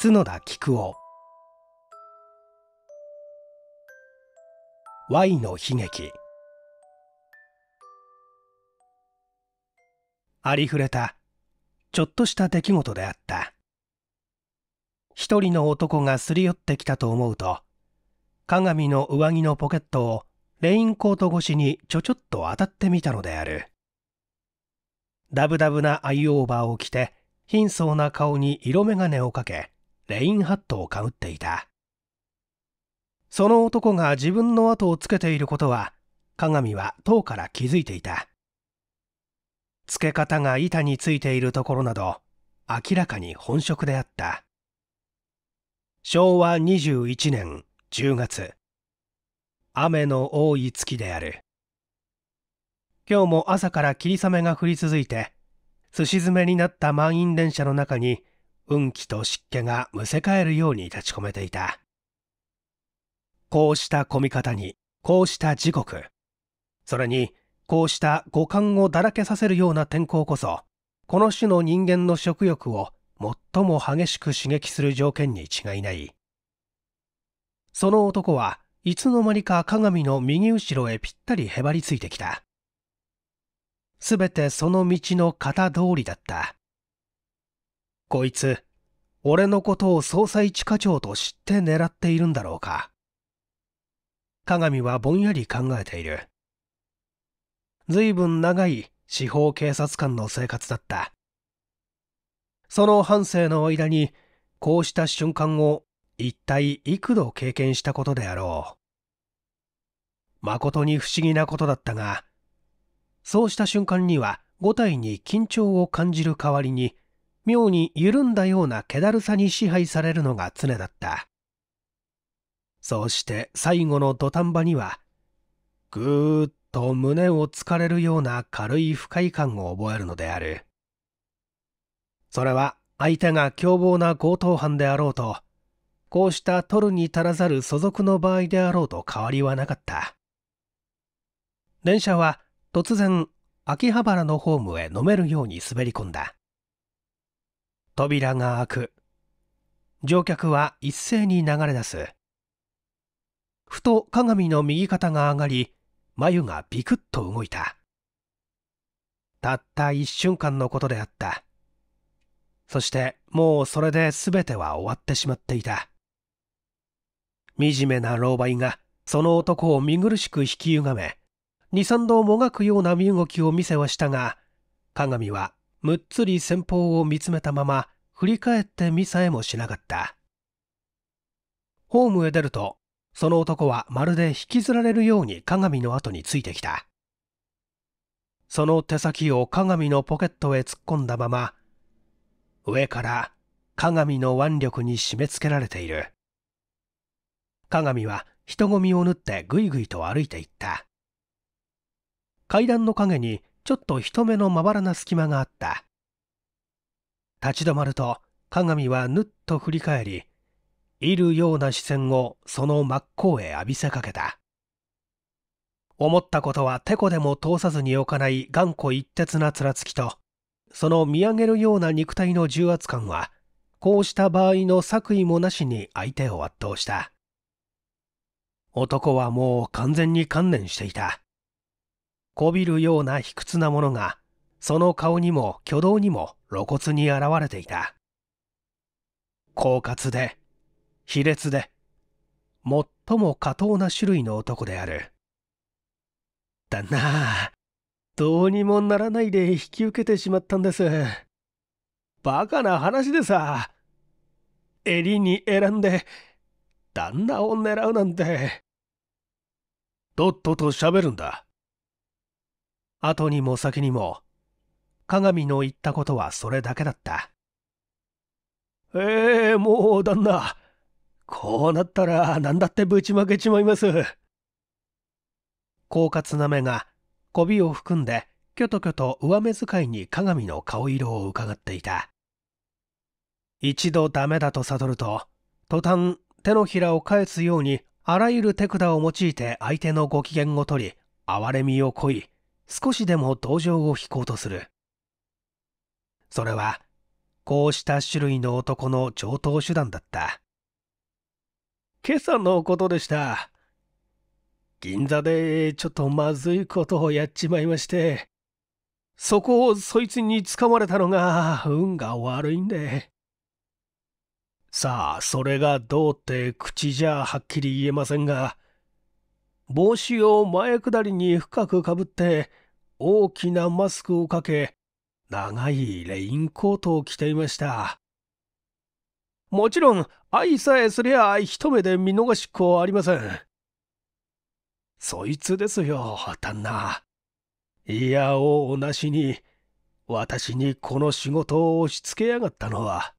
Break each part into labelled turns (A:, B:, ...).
A: 角田菊夫 Y の悲劇ありふれたちょっとした出来事であった一人の男がすり寄ってきたと思うと鏡の上着のポケットをレインコート越しにちょちょっと当たってみたのであるダブダブなアイオーバーを着て貧相な顔に色眼鏡をかけレインハットをかぶっていたその男が自分の後をつけていることは鏡は塔から気づいていた付け方が板についているところなど明らかに本職であった昭和21年10月雨の多い月である今日も朝から霧雨が降り続いてすし詰めになった満員電車の中に運気と湿気がむせ返るように立ち込めていたこうした混み方にこうした時刻それにこうした五感をだらけさせるような天候こそこの種の人間の食欲を最も激しく刺激する条件に違いないその男はいつの間にか鏡の右後ろへぴったりへばりついてきたすべてその道の型通りだったこいつ、俺のことを捜査一課長と知って狙っているんだろうか。鏡はぼんやり考えている。随分長い司法警察官の生活だった。その半生の間に、こうした瞬間を一体幾度経験したことであろう。誠に不思議なことだったが、そうした瞬間には五体に緊張を感じる代わりに妙に緩んだような気だるさに支配されるのが常だったそうして最後の土壇場にはぐーっと胸をつかれるような軽い不快感を覚えるのであるそれは相手が凶暴な強盗犯であろうとこうした取るに足らざる所属の場合であろうと変わりはなかった電車は突然秋葉原のホームへ飲めるように滑り込んだ扉が開く。乗客は一斉に流れ出す。ふと鏡の右肩が上がり、眉がビクッと動いた。たった一瞬間のことであった。そしてもうそれで全ては終わってしまっていた。惨めな狼狽がその男を見苦しく引きゆがめ、二三度もがくような身動きを見せはしたが、鏡はむっつり先方を見つめたまま振り返って見さえもしなかったホームへ出るとその男はまるで引きずられるように鏡の後についてきたその手先を鏡のポケットへ突っ込んだまま上から鏡の腕力に締め付けられている鏡は人混みを縫ってぐいぐいと歩いていった階段の陰にちょっと人目のまばらな隙間があった立ち止まると鏡はぬっと振り返りいるような視線をその真っ向へ浴びせかけた思ったことはてこでも通さずに置かない頑固一徹な面つきとその見上げるような肉体の重圧感はこうした場合の作為もなしに相手を圧倒した男はもう完全に観念していたこびるような卑屈なものが、その顔にも挙動にも露骨に現れていた。狡猾で、卑劣で、最も下等な種類の男である。だなどうにもならないで引き受けてしまったんです。バカな話でさ。襟に選んで、旦那を狙うなんて。とっとと喋るんだ。後にも先にも、鏡の言ったことはそれだけだった。ええー、もう旦那、こうなったら何だってぶちまけちまいます。狡猾な目が、こびを含んで、きょときょと上目遣いに鏡の顔色をうかがっていた。一度ダメだと悟ると、途端手のひらを返すようにあらゆる手札を用いて相手のご機嫌を取り、哀れみをこい、少しでも登場を引こうとするそれはこうした種類の男の常套手段だった今朝のことでした銀座でちょっとまずいことをやっちまいましてそこをそいつにつかまれたのが運が悪いんでさあそれがどうって口じゃはっきり言えませんが帽子を前下りに深くかぶって、大きなマスクをかけ、長いレインコートを着ていました。もちろん、愛さえすりゃ一目で見逃しっこありません。そいつですよ、旦那。いやおうなしに、私にこの仕事を押し付けやがったのは。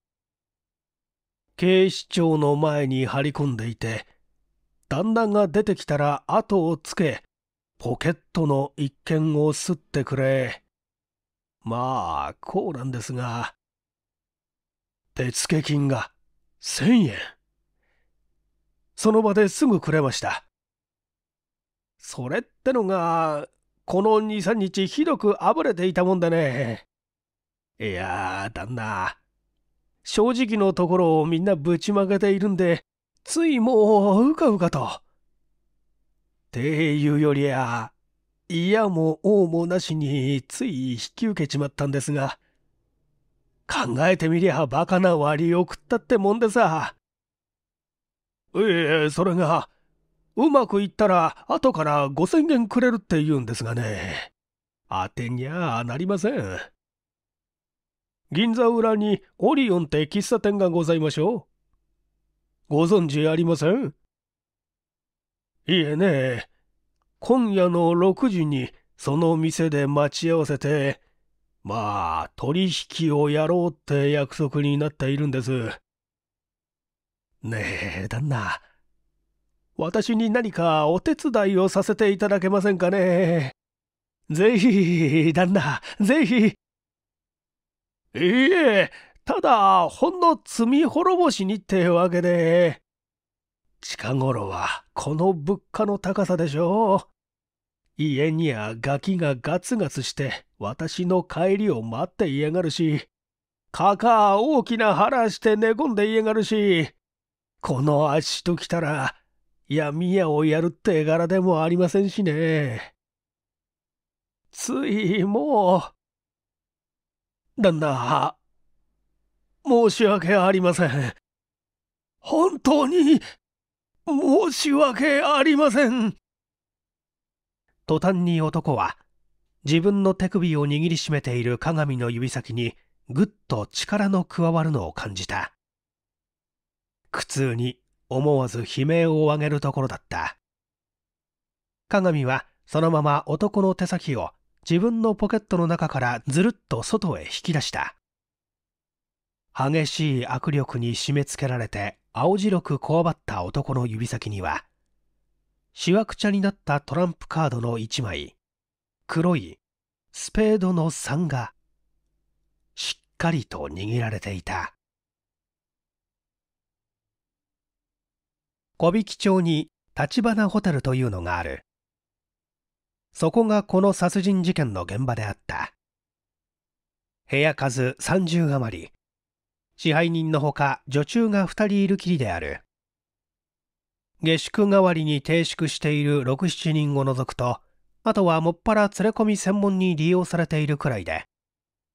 A: 警視庁の前に張り込んでいて、旦那が出てきたら後をつけ、ポケットの一件をすってくれ。まあ、こうなんですが、手付金が千円。その場ですぐくれました。それってのが、この2、3日ひどく暴れていたもんでね。いやー、旦那。正直のところをみんなぶちまけているんで、ついもううかうかと。っていうよりや、嫌も王もなしについ引き受けちまったんですが、考えてみりゃバカな割を食ったってもんでさ。ええ、それが、うまくいったら後から五千元くれるって言うんですがね、当てにゃあなりません。銀座裏にオリオンって喫茶店がございましょう。ご存知ありませんいえね今夜の6時にその店で待ち合わせて、まあ、取引をやろうって約束になっているんです。ねえ、旦那。私に何かお手伝いをさせていただけませんかね。ぜひ、旦那、ぜひ。いいえ、ただ、ほんの罪滅ぼしにってわけで、近頃はこの物価の高さでしょう。家にはガキがガツガツして私の帰りを待っていやがるし、かか大きな腹して寝込んでいやがるし、この足ときたら闇屋をやるって柄でもありませんしね。ついもう。旦那、申し訳ありません。本当に申し訳ありません。途端に男は自分の手首を握りしめている鏡の指先にぐっと力の加わるのを感じた。苦痛に思わず悲鳴を上げるところだった。鏡はそのまま男の手先を自分のポケットの中からずるっと外へ引き出した。激しい握力に締め付けられて青白くこわばった男の指先には、しわくちゃになったトランプカードの1枚、黒いスペードの3が、しっかりと握られていた。小引町に立花ホテルというのがある。そこがこの殺人事件の現場であった。部屋数30余り。支配人のほか女中が2人いるきりである下宿代わりに停宿している67人を除くとあとはもっぱら連れ込み専門に利用されているくらいで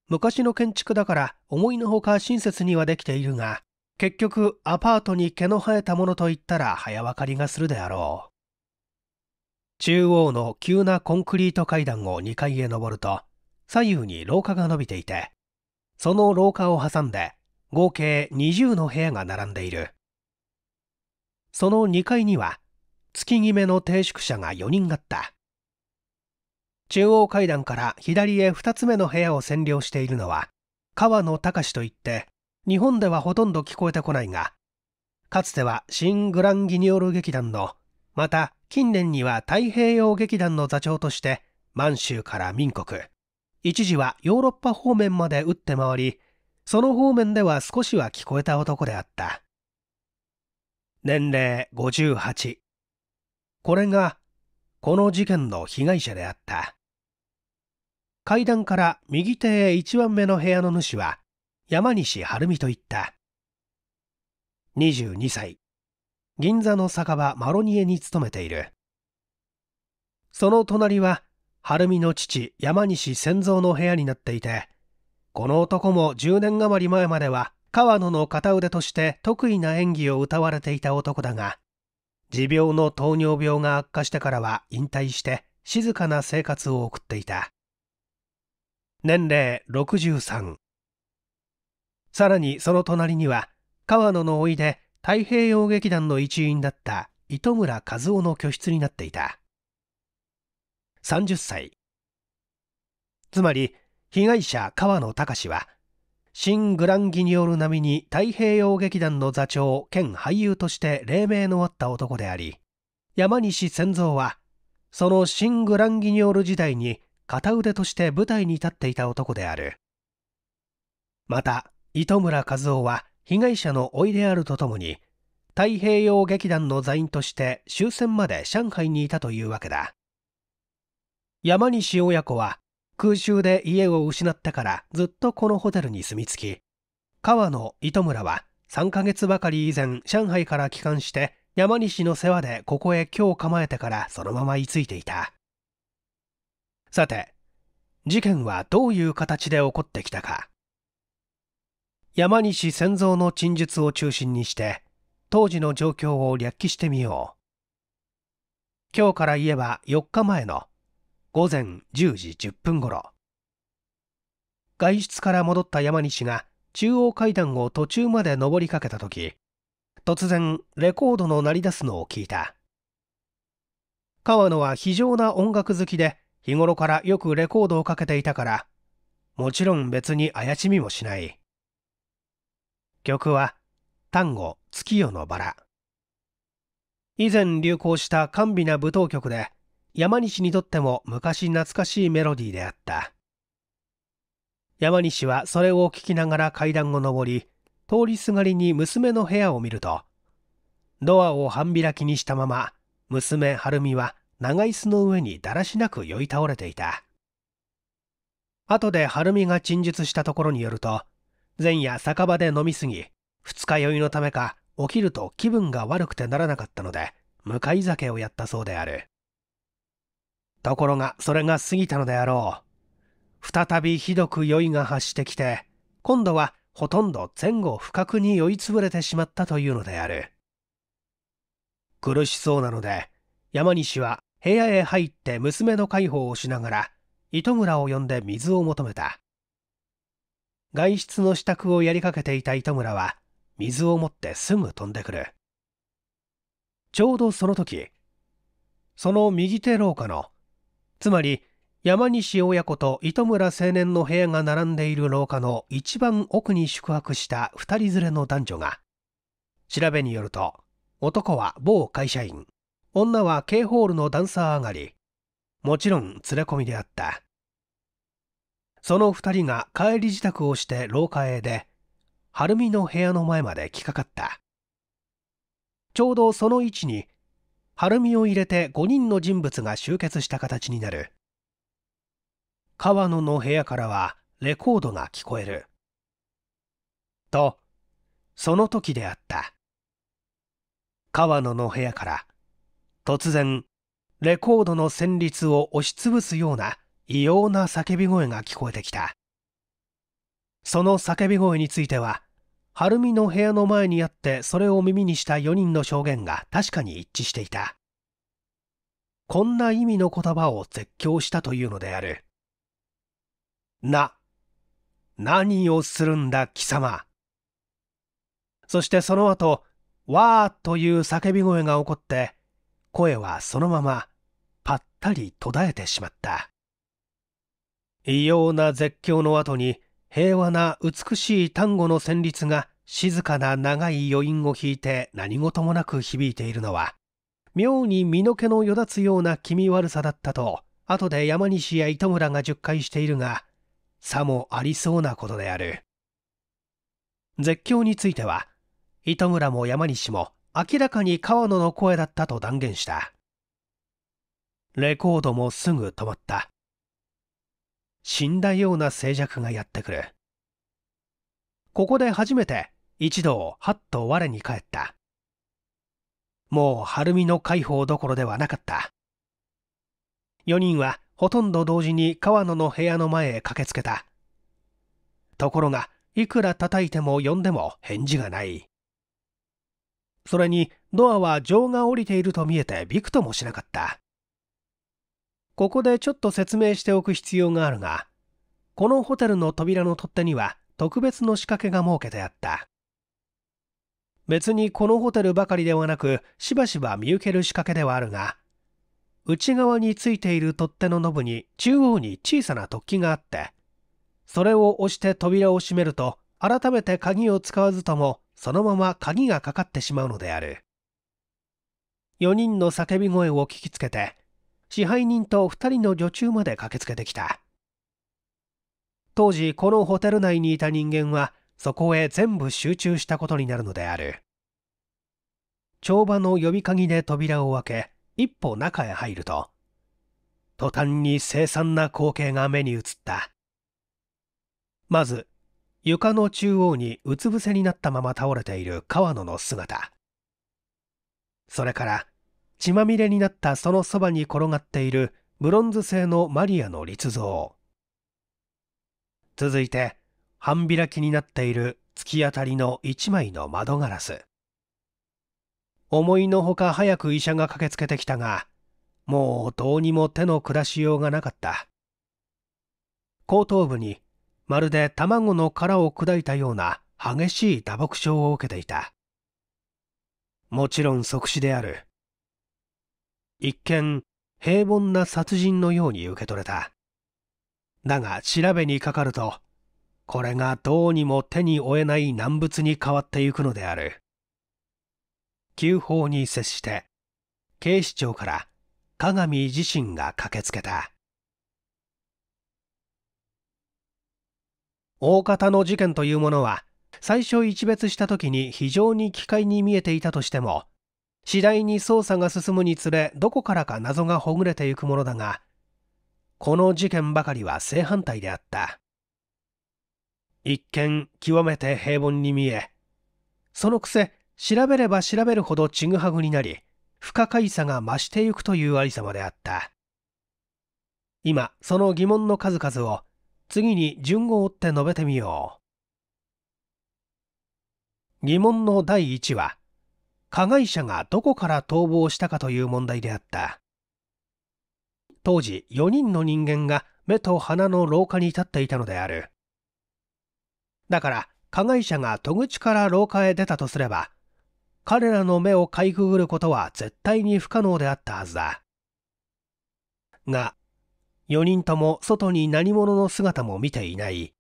A: 昔の建築だから思いのほか親切にはできているが結局アパートに毛の生えたものといったら早分かりがするであろう中央の急なコンクリート階段を2階へ上ると左右に廊下が伸びていてその廊下を挟んで合計20の部屋が並んでいる。その2階には、月決めの定宿者が4人あった。中央階段から左へ2つ目の部屋を占領しているのは、川野隆といって、日本ではほとんど聞こえてこないが、かつては新グランギニョル劇団の、また近年には太平洋劇団の座長として、満州から民国、一時はヨーロッパ方面まで打って回り、その方面では少しは聞こえた男であった。年齢58。これが、この事件の被害者であった。階段から右手へ一番目の部屋の主は、山西晴美と言った。22歳。銀座の酒場マロニエに勤めている。その隣は、晴美の父山西仙蔵の部屋になっていて、この男も10年余り前までは川野の片腕として得意な演技を歌われていた男だが持病の糖尿病が悪化してからは引退して静かな生活を送っていた年齢63さらにその隣には川野のおいで太平洋劇団の一員だった糸村和夫の居室になっていた30歳つまり被害者川野隆は、新グランギニオル並みに太平洋劇団の座長兼俳優として黎明のあった男であり、山西千三は、その新グランギニオル時代に片腕として舞台に立っていた男である。また、糸村和夫は被害者のおいであるとともに、太平洋劇団の座員として終戦まで上海にいたというわけだ。山西親子は空襲で家を失ってからずっとこのホテルに住み着き川野糸村は3ヶ月ばかり以前上海から帰還して山西の世話でここへ今日構えてからそのまま居ついていたさて事件はどういう形で起こってきたか山西千蔵の陳述を中心にして当時の状況を略記してみよう今日から言えば4日前の午前10時10分ごろ外出から戻った山西が中央階段を途中まで登りかけた時突然レコードの鳴り出すのを聞いた川野は非常な音楽好きで日頃からよくレコードをかけていたからもちろん別に怪しみもしない曲は単語月夜のバラ以前流行した甘美な舞踏曲で山西にとっても昔懐かしいメロディーであった。山西はそれを聞きながら階段を上り、通りすがりに娘の部屋を見ると、ドアを半開きにしたまま、娘晴美は長椅子の上にだらしなく酔い倒れていた。後で晴美が陳述したところによると、前夜酒場で飲み過ぎ、二日酔いのためか起きると気分が悪くてならなかったので、向かい酒をやったそうである。ところがそれが過ぎたのであろう。再びひどく酔いが発してきて、今度はほとんど前後不覚に酔いつぶれてしまったというのである。苦しそうなので、山西は部屋へ入って娘の介抱をしながら、糸村を呼んで水を求めた。外出の支度をやりかけていた糸村は、水を持ってすぐ飛んでくる。ちょうどその時、その右手廊下のつまり山西親子と糸村青年の部屋が並んでいる廊下の一番奥に宿泊した2人連れの男女が調べによると男は某会社員女は K ホールのダンサー上がりもちろん連れ込みであったその2人が帰り支度をして廊下へで晴美の部屋の前まで来かかったちょうどその位置に晴海を入れて5人の人物が集結した形になる川野の部屋からはレコードが聞こえるとその時であった川野の部屋から突然レコードの旋律を押しつぶすような異様な叫び声が聞こえてきたその叫び声については晴海の部屋の前にあってそれを耳にした4人の証言が確かに一致していたこんな意味の言葉を絶叫したというのであるな何をするんだ貴様そしてその後わという叫び声が起こって声はそのままぱったり途絶えてしまった異様な絶叫の後に平和な美しい単語の旋律が静かな長い余韻を引いて何事もなく響いているのは妙に身の毛のよだつような気味悪さだったと後で山西や糸村が述解しているがさもありそうなことである絶叫については糸村も山西も明らかに川野の声だったと断言したレコードもすぐ止まった死んだような静寂がやってくるここで初めて一同はっと我に返ったもう晴海の解放どころではなかった4人はほとんど同時に川野の部屋の前へ駆けつけたところがいくら叩いても呼んでも返事がないそれにドアは情が降りていると見えてびくともしなかったここでちょっと説明しておく必要があるが、このホテルの扉の取っ手には特別の仕掛けが設けてあった。別にこのホテルばかりではなく、しばしば見受ける仕掛けではあるが、内側についている取っ手のノブに中央に小さな突起があって、それを押して扉を閉めると、改めて鍵を使わずとも、そのまま鍵がかかってしまうのである。4人の叫び声を聞きつけて、支配人と2人の女中まで駆けつけてきた当時このホテル内にいた人間はそこへ全部集中したことになるのである帳場の呼び鍵で扉を開け一歩中へ入ると途端に凄惨な光景が目に映ったまず床の中央にうつ伏せになったまま倒れている川野の姿それから血まみれになったそのそばに転がっているブロンズ製のマリアの立像続いて半開きになっている突き当たりの一枚の窓ガラス思いのほか早く医者が駆けつけてきたがもうどうにも手の下しようがなかった後頭部にまるで卵の殻を砕いたような激しい打撲傷を受けていたもちろん即死である一見平凡な殺人のように受け取れただが調べにかかるとこれがどうにも手に負えない難物に変わっていくのである急法に接して警視庁から加賀美自身が駆けつけた大方の事件というものは最初一別した時に非常に奇怪に見えていたとしても次第に捜査が進むにつれどこからか謎がほぐれていくものだがこの事件ばかりは正反対であった一見極めて平凡に見えそのくせ調べれば調べるほどちぐはぐになり不可解さが増してゆくというありさまであった今その疑問の数々を次に順を追って述べてみよう疑問の第1話加害者がどこから逃亡したかという問題であった当時4人の人間が目と鼻の廊下に立っていたのであるだから加害者が戸口から廊下へ出たとすれば彼らの目をかいくぐることは絶対に不可能であったはずだが4人とも外に何者の姿も見ていない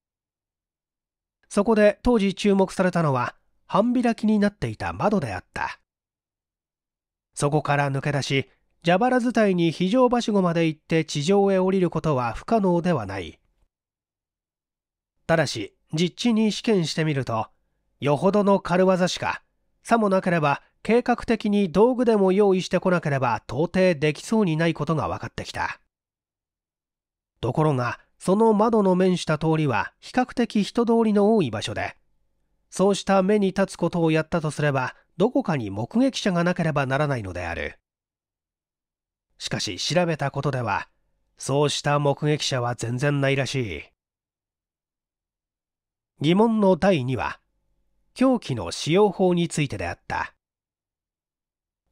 A: そこで当時注目されたのは半開きになっていた窓であったそこから抜け出し蛇腹伝いに非常梯子まで行って地上へ降りることは不可能ではないただし実地に試験してみるとよほどの軽業しかさもなければ計画的に道具でも用意してこなければ到底できそうにないことが分かってきたところがその窓の面した通りは比較的人通りの多い場所でそうした目に立つことをやったとすればどこかに目撃者がなければならないのであるしかし調べたことではそうした目撃者は全然ないらしい疑問の第2は凶器の使用法についてであった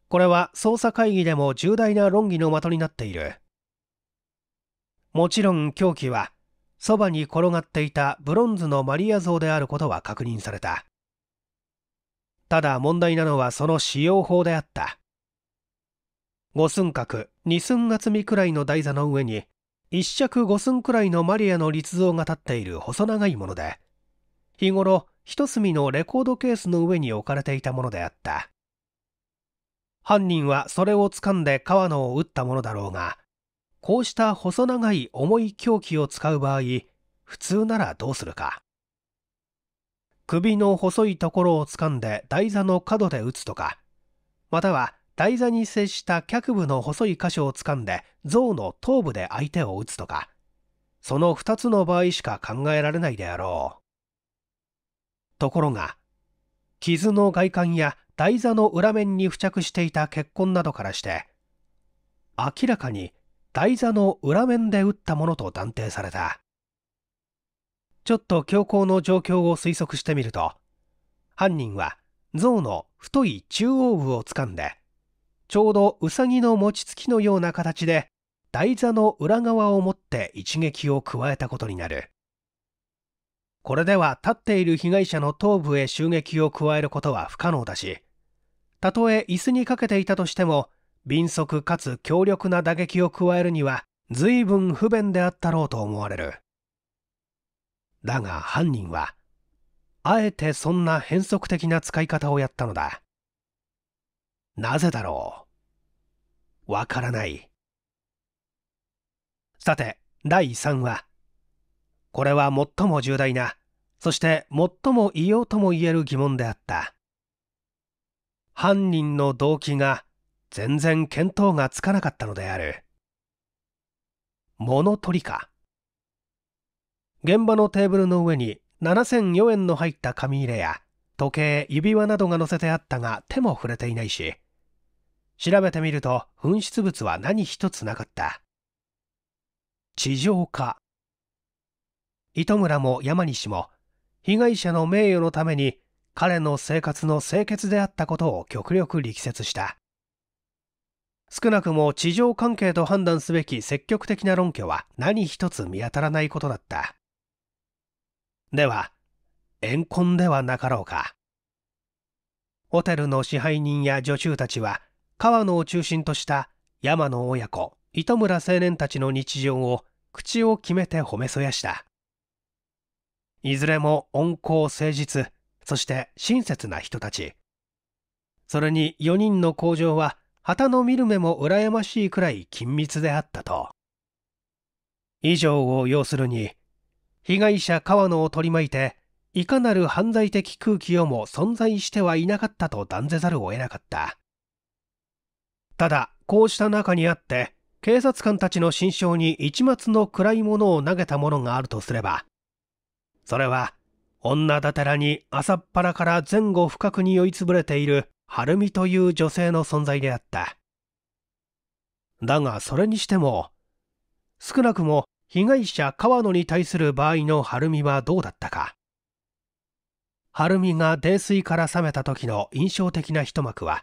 A: これは捜査会議でも重大な論議の的になっているもちろん凶器はそばに転がっていたブロンズのマリア像であることは確認されたただ問題なのはその使用法であった五寸角二寸厚みくらいの台座の上に一尺五寸くらいのマリアの立像が立っている細長いもので日頃一隅のレコードケースの上に置かれていたものであった犯人はそれを掴んで川野を撃ったものだろうがこうした細長い重い凶器を使う場合普通ならどうするか首の細いところを掴んで台座の角で打つとか、または台座に接した脚部の細い箇所を掴んで像の頭部で相手を打つとか、その2つの場合しか考えられないであろう。ところが、傷の外観や台座の裏面に付着していた血痕などからして、明らかに台座の裏面で打ったものと断定された。ちょっと強硬の状況を推測してみると犯人は象の太い中央部を掴んでちょうどウサギの餅つきのような形で台座の裏側を持って一撃を加えたことになるこれでは立っている被害者の頭部へ襲撃を加えることは不可能だしたとえ椅子にかけていたとしても敏速かつ強力な打撃を加えるには随分不便であったろうと思われるだが犯人は、あえてそんな変則的な使い方をやったのだ。なぜだろう。わからない。さて、第3話。これは最も重大な、そして最も異様とも言える疑問であった。犯人の動機が全然見当がつかなかったのである。物取りか。現場のテーブルの上に7004円の入った紙入れや時計指輪などが載せてあったが手も触れていないし調べてみると紛失物は何一つなかった地上化糸村も山西も被害者の名誉のために彼の生活の清潔であったことを極力力説した少なくも地上関係と判断すべき積極的な論拠は何一つ見当たらないことだったでは、怨恨ではなかろうか。ホテルの支配人や女中たちは、川野を中心とした山野親子、糸村青年たちの日常を口を決めて褒めそやした。いずれも温厚誠実、そして親切な人たち。それに4人の工場は、旗の見る目も羨ましいくらい緊密であったと。以上を要するに、被害者川野を取り巻いていかなる犯罪的空気をも存在してはいなかったと断ぜざるを得なかったただこうした中にあって警察官たちの心象に一松の暗いものを投げたものがあるとすればそれは女だてらに朝っぱらから前後不覚に酔いつぶれている晴美という女性の存在であっただがそれにしても少なくも被害者川野に対する場合の晴美はどうだったか晴美が泥酔から覚めた時の印象的な一幕は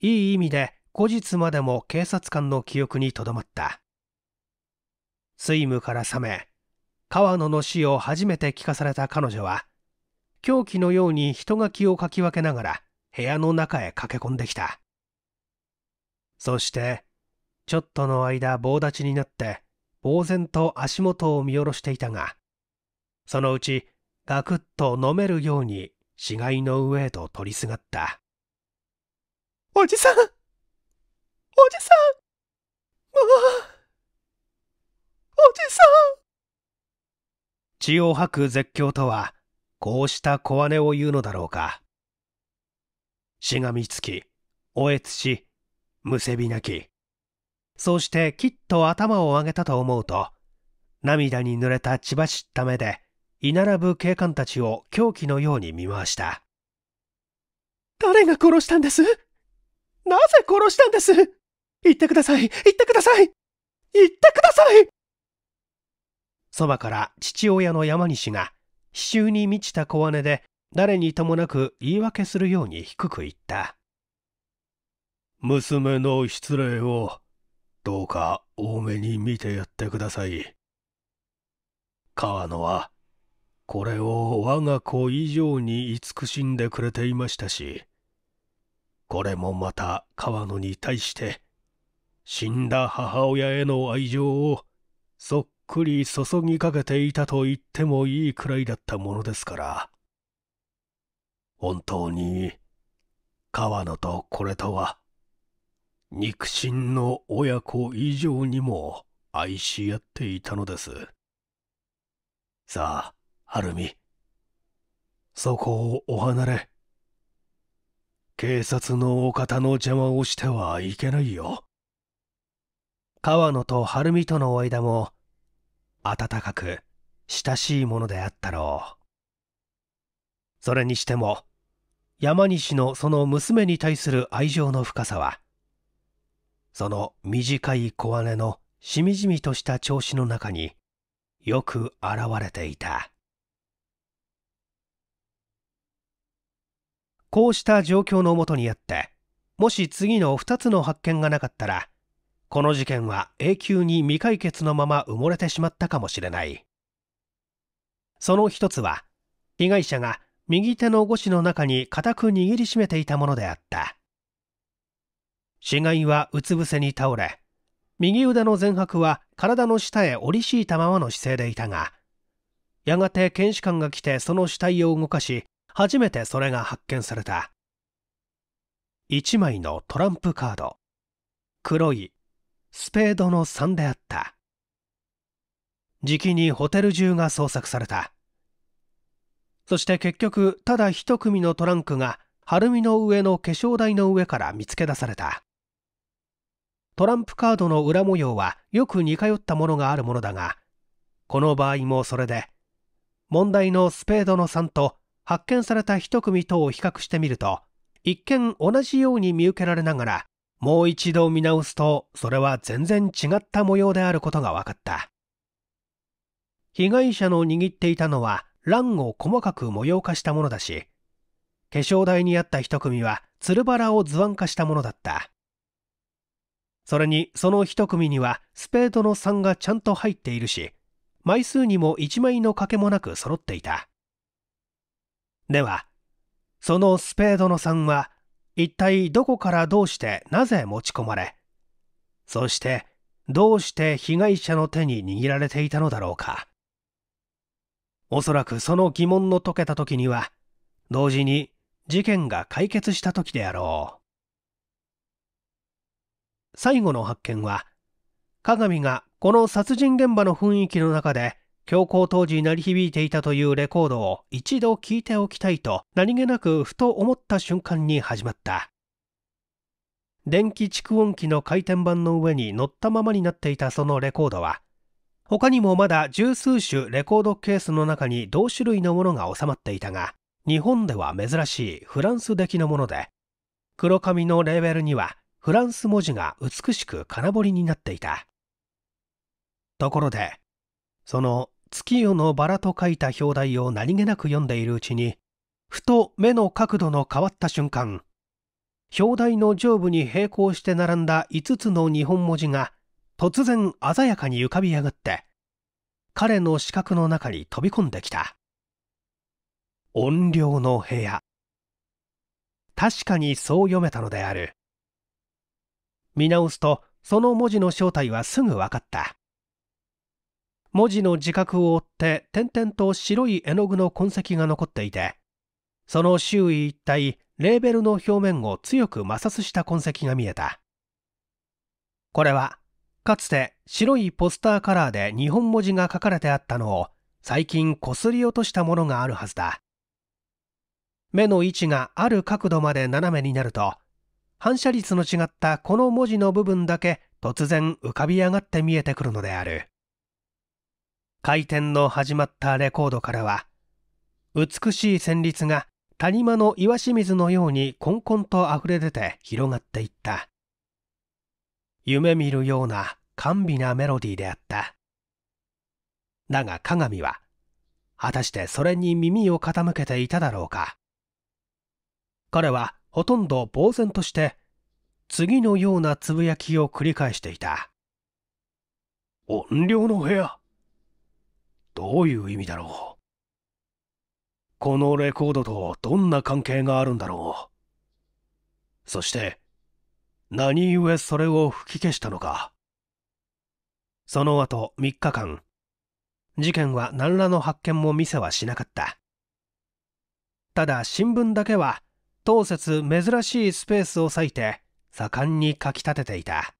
A: いい意味で後日までも警察官の記憶にとどまった睡夢から覚め川野の死を初めて聞かされた彼女は凶器のように人垣をかき分けながら部屋の中へ駆け込んできたそしてちょっとの間棒立ちになって呆然と足元を見下ろしていたがそのうちガクッと飲めるように死骸の上へと取りすがったおじさんおじさんもうおじさん血を吐く絶叫とはこうした小姉を言うのだろうかしがみつきおえつしむせび泣きそうしてきっと頭を上げたと思うと、涙に濡れた血走った目で、居並ぶ警官たちを狂気のように見回した。誰が殺したんですなぜ殺したんです言ってください言ってください言ってくださいそばから父親の山西が、奇襲に満ちた小金で、誰にともなく言い訳するように低く言った。娘の失礼をどうか多めに見てやってください。川野は、これを我が子以上に慈しんでくれていましたし、これもまた川野に対して、死んだ母親への愛情をそっくり注ぎかけていたと言ってもいいくらいだったものですから、本当に、川野とこれとは、肉親の親子以上にも愛し合っていたのです。さあ、晴るそこをお離れ。警察のお方の邪魔をしてはいけないよ。川野と晴美との間も、温かく親しいものであったろう。それにしても、山西のその娘に対する愛情の深さは、その短い小姉のしみじみとした調子の中によく現れていたこうした状況のもとにあってもし次の2つの発見がなかったらこの事件は永久に未解決のまま埋もれてしまったかもしれないその一つは被害者が右手の五指の中に固く握りしめていたものであった死骸はうつ伏せに倒れ、右腕の前拍は体の下へ折りしいたままの姿勢でいたが、やがて検視官が来てその死体を動かし、初めてそれが発見された。一枚のトランプカード。黒い、スペードの3であった。じきにホテル中が捜索された。そして結局、ただ一組のトランクが、晴海の上の化粧台の上から見つけ出された。トランプカードの裏模様はよく似通ったものがあるものだが、この場合もそれで、問題のスペードの3と発見された1組とを比較してみると、一見同じように見受けられながら、もう一度見直すと、それは全然違った模様であることが分かった。被害者の握っていたのは、欄を細かく模様化したものだし、化粧台にあった一組は、つるバラを図案化したものだった。それにその一組にはスペードの3がちゃんと入っているし枚数にも1枚の賭けもなく揃っていたではそのスペードの3は一体どこからどうしてなぜ持ち込まれそしてどうして被害者の手に握られていたのだろうかおそらくその疑問の解けた時には同時に事件が解決した時であろう最後の発見は、鏡がこの殺人現場の雰囲気の中で、強行当時鳴り響いていたというレコードを一度聞いておきたいと何気なくふと思った瞬間に始まった。電気蓄音機の回転板の上に乗ったままになっていたそのレコードは、他にもまだ十数種レコードケースの中に同種類のものが収まっていたが、日本では珍しいフランス出来のもので、黒髪のレーベルにはフランス文字が美しく金彫りになっていたところでその「月夜のバラ」と書いた表題を何気なく読んでいるうちにふと目の角度の変わった瞬間表題の上部に並行して並んだ5つの日本文字が突然鮮やかに浮かび上がって彼の視覚の中に飛び込んできた「音量の部屋」確かにそう読めたのである見直すとその文字の正体はすぐ分かった文字の自覚を追って点々と白い絵の具の痕跡が残っていてその周囲一帯レーベルの表面を強く摩擦した痕跡が見えたこれはかつて白いポスターカラーで日本文字が書かれてあったのを最近こすり落としたものがあるはずだ目の位置がある角度まで斜めになると反射率の違ったこの文字の部分だけ突然浮かび上がって見えてくるのである回転の始まったレコードからは美しい旋律が谷間の岩清水のようにこんこんと溢れ出て広がっていった夢見るような甘美なメロディーであっただが鏡は果たしてそれに耳を傾けていただろうか彼はほとんど呆然として次のようなつぶやきを繰り返していた怨霊の部屋どういう意味だろうこのレコードとどんな関係があるんだろうそして何故それを吹き消したのかその後3日間事件は何らの発見も見せはしなかったただ新聞だけは当節珍しいスペースを割いて盛んに書き立てていた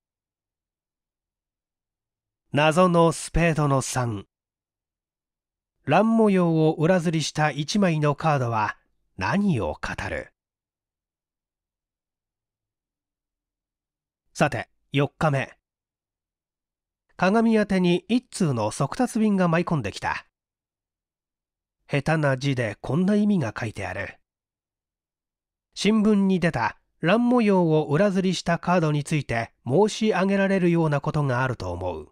A: 謎のスペードの3乱模様を裏づりした1枚のカードは何を語るさて4日目鏡宛てに一通の速達便が舞い込んできた下手な字でこんな意味が書いてある新聞に出た乱模様を裏刷りしたカードについて申し上げられるようなことがあると思う。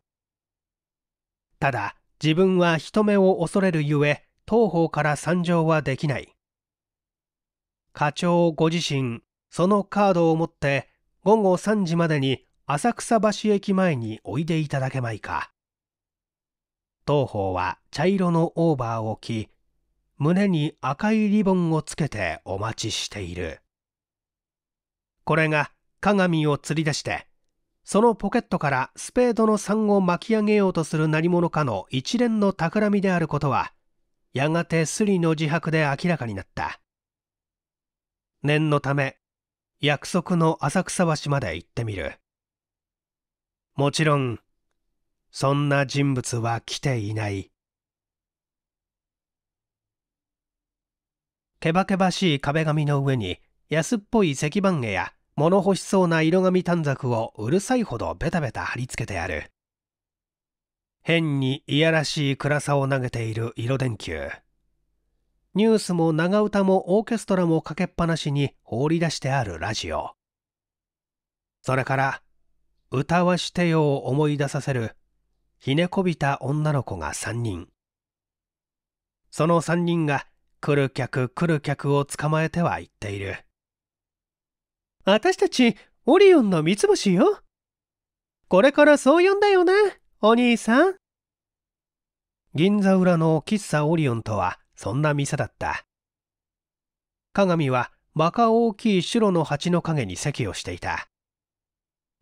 A: ただ、自分は人目を恐れるゆえ、当方から参上はできない。課長ご自身、そのカードを持って午後3時までに浅草橋駅前においでいただけまいか。当方は茶色のオーバーを着、胸に赤いリボンをつけてお待ちしている。これが鏡を釣り出して、そのポケットからスペードの3を巻き上げようとする何者かの一連の企みであることは、やがてスリの自白で明らかになった。念のため、約束の浅草橋まで行ってみる。もちろん、そんな人物は来ていない。けばけばしい壁紙の上に安っぽい石版絵や物欲しそうな色紙短冊をうるさいほどベタベタ貼り付けてある変にいやらしい暗さを投げている色電球ニュースも長唄もオーケストラもかけっぱなしに放り出してあるラジオそれから歌わしてよを思い出させるひねこびた女の子が3人その3人が来る客来る客を捕まえては言っている。私たち、オリオンの三つ星よ。これからそう呼んだよな、お兄さん。銀座裏の喫茶オリオンとは、そんな店だった。鏡は、バカ大きい白の鉢の陰に席をしていた。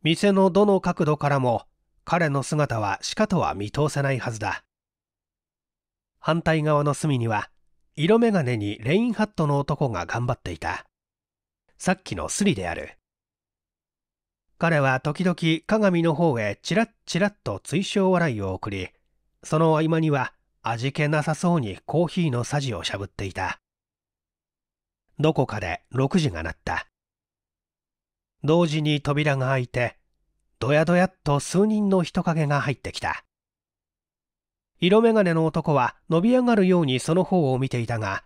A: 店のどの角度からも、彼の姿はしかとは見通せないはずだ。反対側の隅には、色眼鏡にレインハットの男が頑張っていた。さっきのスリである。彼は時々鏡の方へチラッチラッと追笑笑いを送り、その合間には味気なさそうにコーヒーのさじをしゃぶっていた。どこかで6時が鳴った。同時に扉が開いて、どやどやっと数人の人影が入ってきた。色眼鏡の男は伸び上がるようにその方を見ていたが、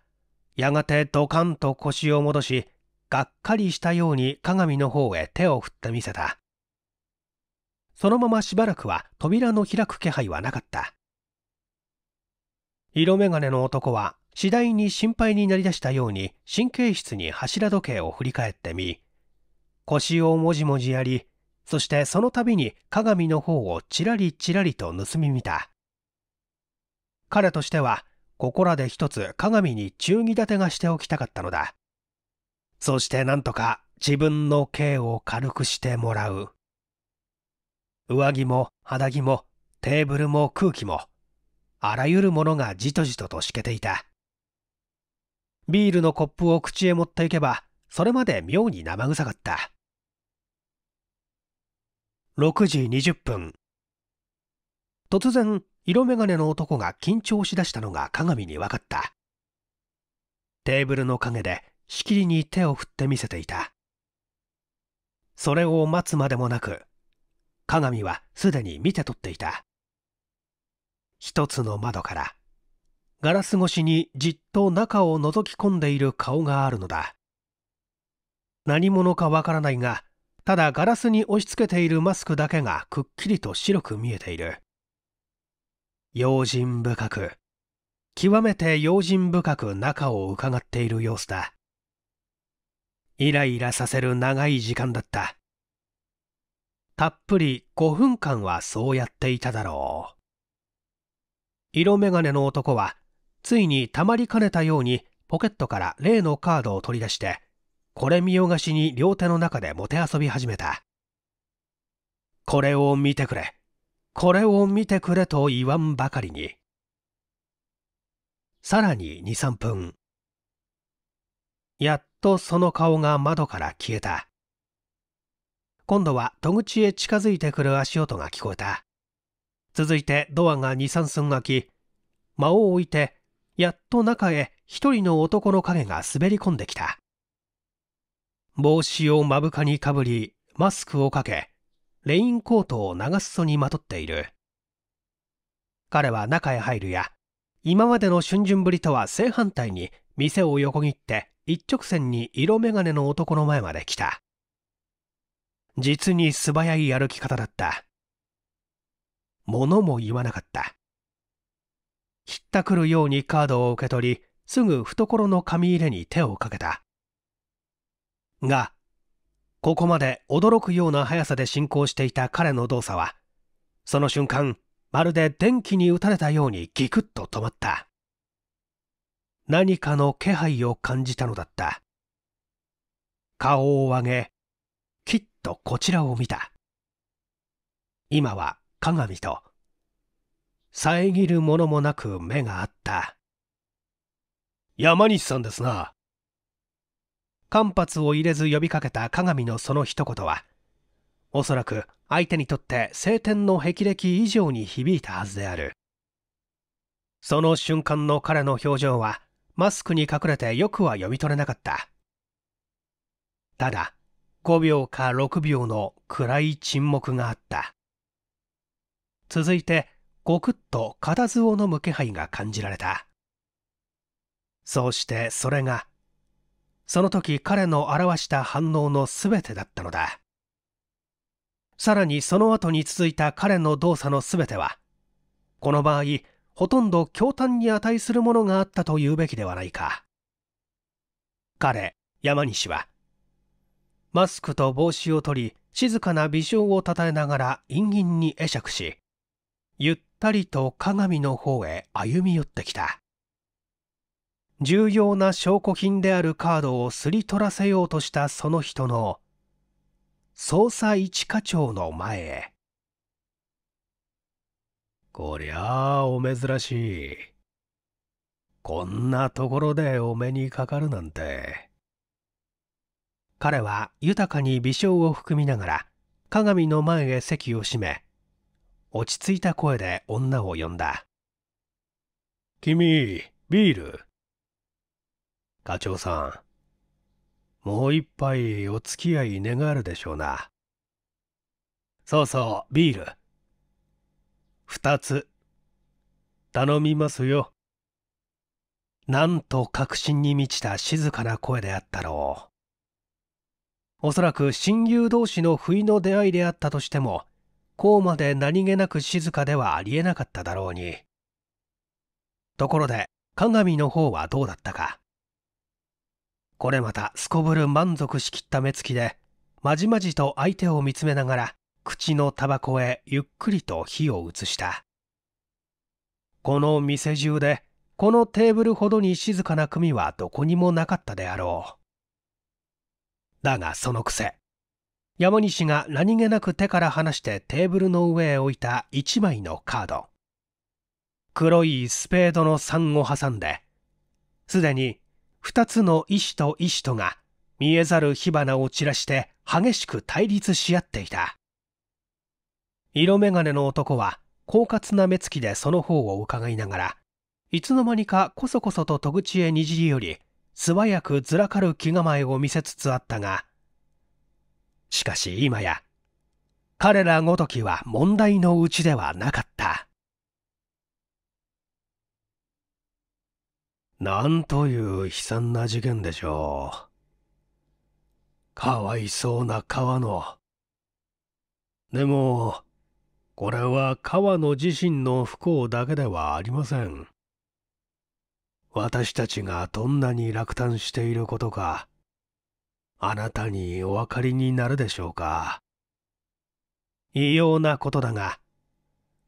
A: やがてドカンと腰を戻し、がっかりしたように鏡の方へ手を振ってみせた。そのまましばらくは扉の開く気配はなかった。色眼鏡の男は次第に心配になりだしたように神経質に柱時計を振り返ってみ、腰をもじもじやり、そしてその度に鏡の方をちらりちらりと盗み見た。彼としてはここらで一つ鏡に忠義立てがしておきたかったのだそしてなんとか自分の刑を軽くしてもらう上着も肌着もテーブルも空気もあらゆるものがじとじととしけていたビールのコップを口へ持っていけばそれまで妙に生臭かった6時20分突然色眼鏡の男が緊張しだしたのが鏡に分かった。テーブルの陰でしきりに手を振って見せていた。それを待つまでもなく、鏡はすでに見て取っていた。一つの窓から、ガラス越しにじっと中を覗き込んでいる顔があるのだ。何者かわからないが、ただガラスに押し付けているマスクだけがくっきりと白く見えている。用心深く、極めて用心深く中を伺っている様子だ。イライラさせる長い時間だった。たっぷり5分間はそうやっていただろう。色眼鏡の男は、ついにたまりかねたようにポケットから例のカードを取り出して、これ見よがしに両手の中でもてあそび始めた。これを見てくれ。これを見てくれと言わんばかりにさらに23分やっとその顔が窓から消えた今度は戸口へ近づいてくる足音が聞こえた続いてドアが23寸開き間を置いてやっと中へ一人の男の影が滑り込んできた帽子を目深にかぶりマスクをかけレインコートを長裾にまとっている彼は中へ入るや今までの春巡ぶりとは正反対に店を横切って一直線に色眼鏡の男の前まで来た実に素早い歩き方だった物も言わなかったひったくるようにカードを受け取りすぐ懐の紙入れに手をかけたがここまで驚くような速さで進行していた彼の動作は、その瞬間、まるで電気に打たれたようにギクッと止まった。何かの気配を感じたのだった。顔を上げ、きっとこちらを見た。今は鏡と、遮るものもなく目があった。山西さんですな。間髪を入れず呼びかけた鏡のその一言はおそらく相手にとって晴天の霹靂以上に響いたはずであるその瞬間の彼の表情はマスクに隠れてよくは読み取れなかったただ5秒か6秒の暗い沈黙があった続いてごくっと固唾を飲む気配が感じられたそうしてそれがその時彼の表した反応の全てだったのださらにその後に続いた彼の動作の全てはこの場合ほとんど驚嘆に値するものがあったと言うべきではないか彼山西はマスクと帽子を取り静かな微笑をたたえながら陰銀に会釈しゆったりと鏡の方へ歩み寄ってきた重要な証拠品であるカードをすり取らせようとしたその人の捜査一課長の前へこりゃあお珍しいこんなところでお目にかかるなんて彼は豊かに微笑を含みながら鏡の前へ席を閉め落ち着いた声で女を呼んだ君ビール課長さん。もう一杯お付き合い願るでしょうな。そうそう、ビール。二つ。頼みますよ。なんと確信に満ちた静かな声であったろう。おそらく親友同士の不意の出会いであったとしても、こうまで何気なく静かではありえなかっただろうに。ところで、鏡の方はどうだったか。これまたすこぶる満足しきった目つきでまじまじと相手を見つめながら口のタバコへゆっくりと火を移したこの店中でこのテーブルほどに静かな組はどこにもなかったであろうだがそのくせ山西が何気なく手から離してテーブルの上へ置いた1枚のカード黒いスペードの3を挟んですでに2つの医師と医師とが見えざる火花を散らして激しく対立し合っていた色眼鏡の男は狡猾な目つきでその方を伺いながらいつの間にかこそこそと戸口へにじり寄り素早くずらかる気構えを見せつつあったがしかし今や彼らごときは問題のうちではなかった。なんという悲惨な事件でしょう。かわいそうな川野。でも、これは川野自身の不幸だけではありません。私たちがどんなに落胆していることか、あなたにお分かりになるでしょうか。異様なことだが、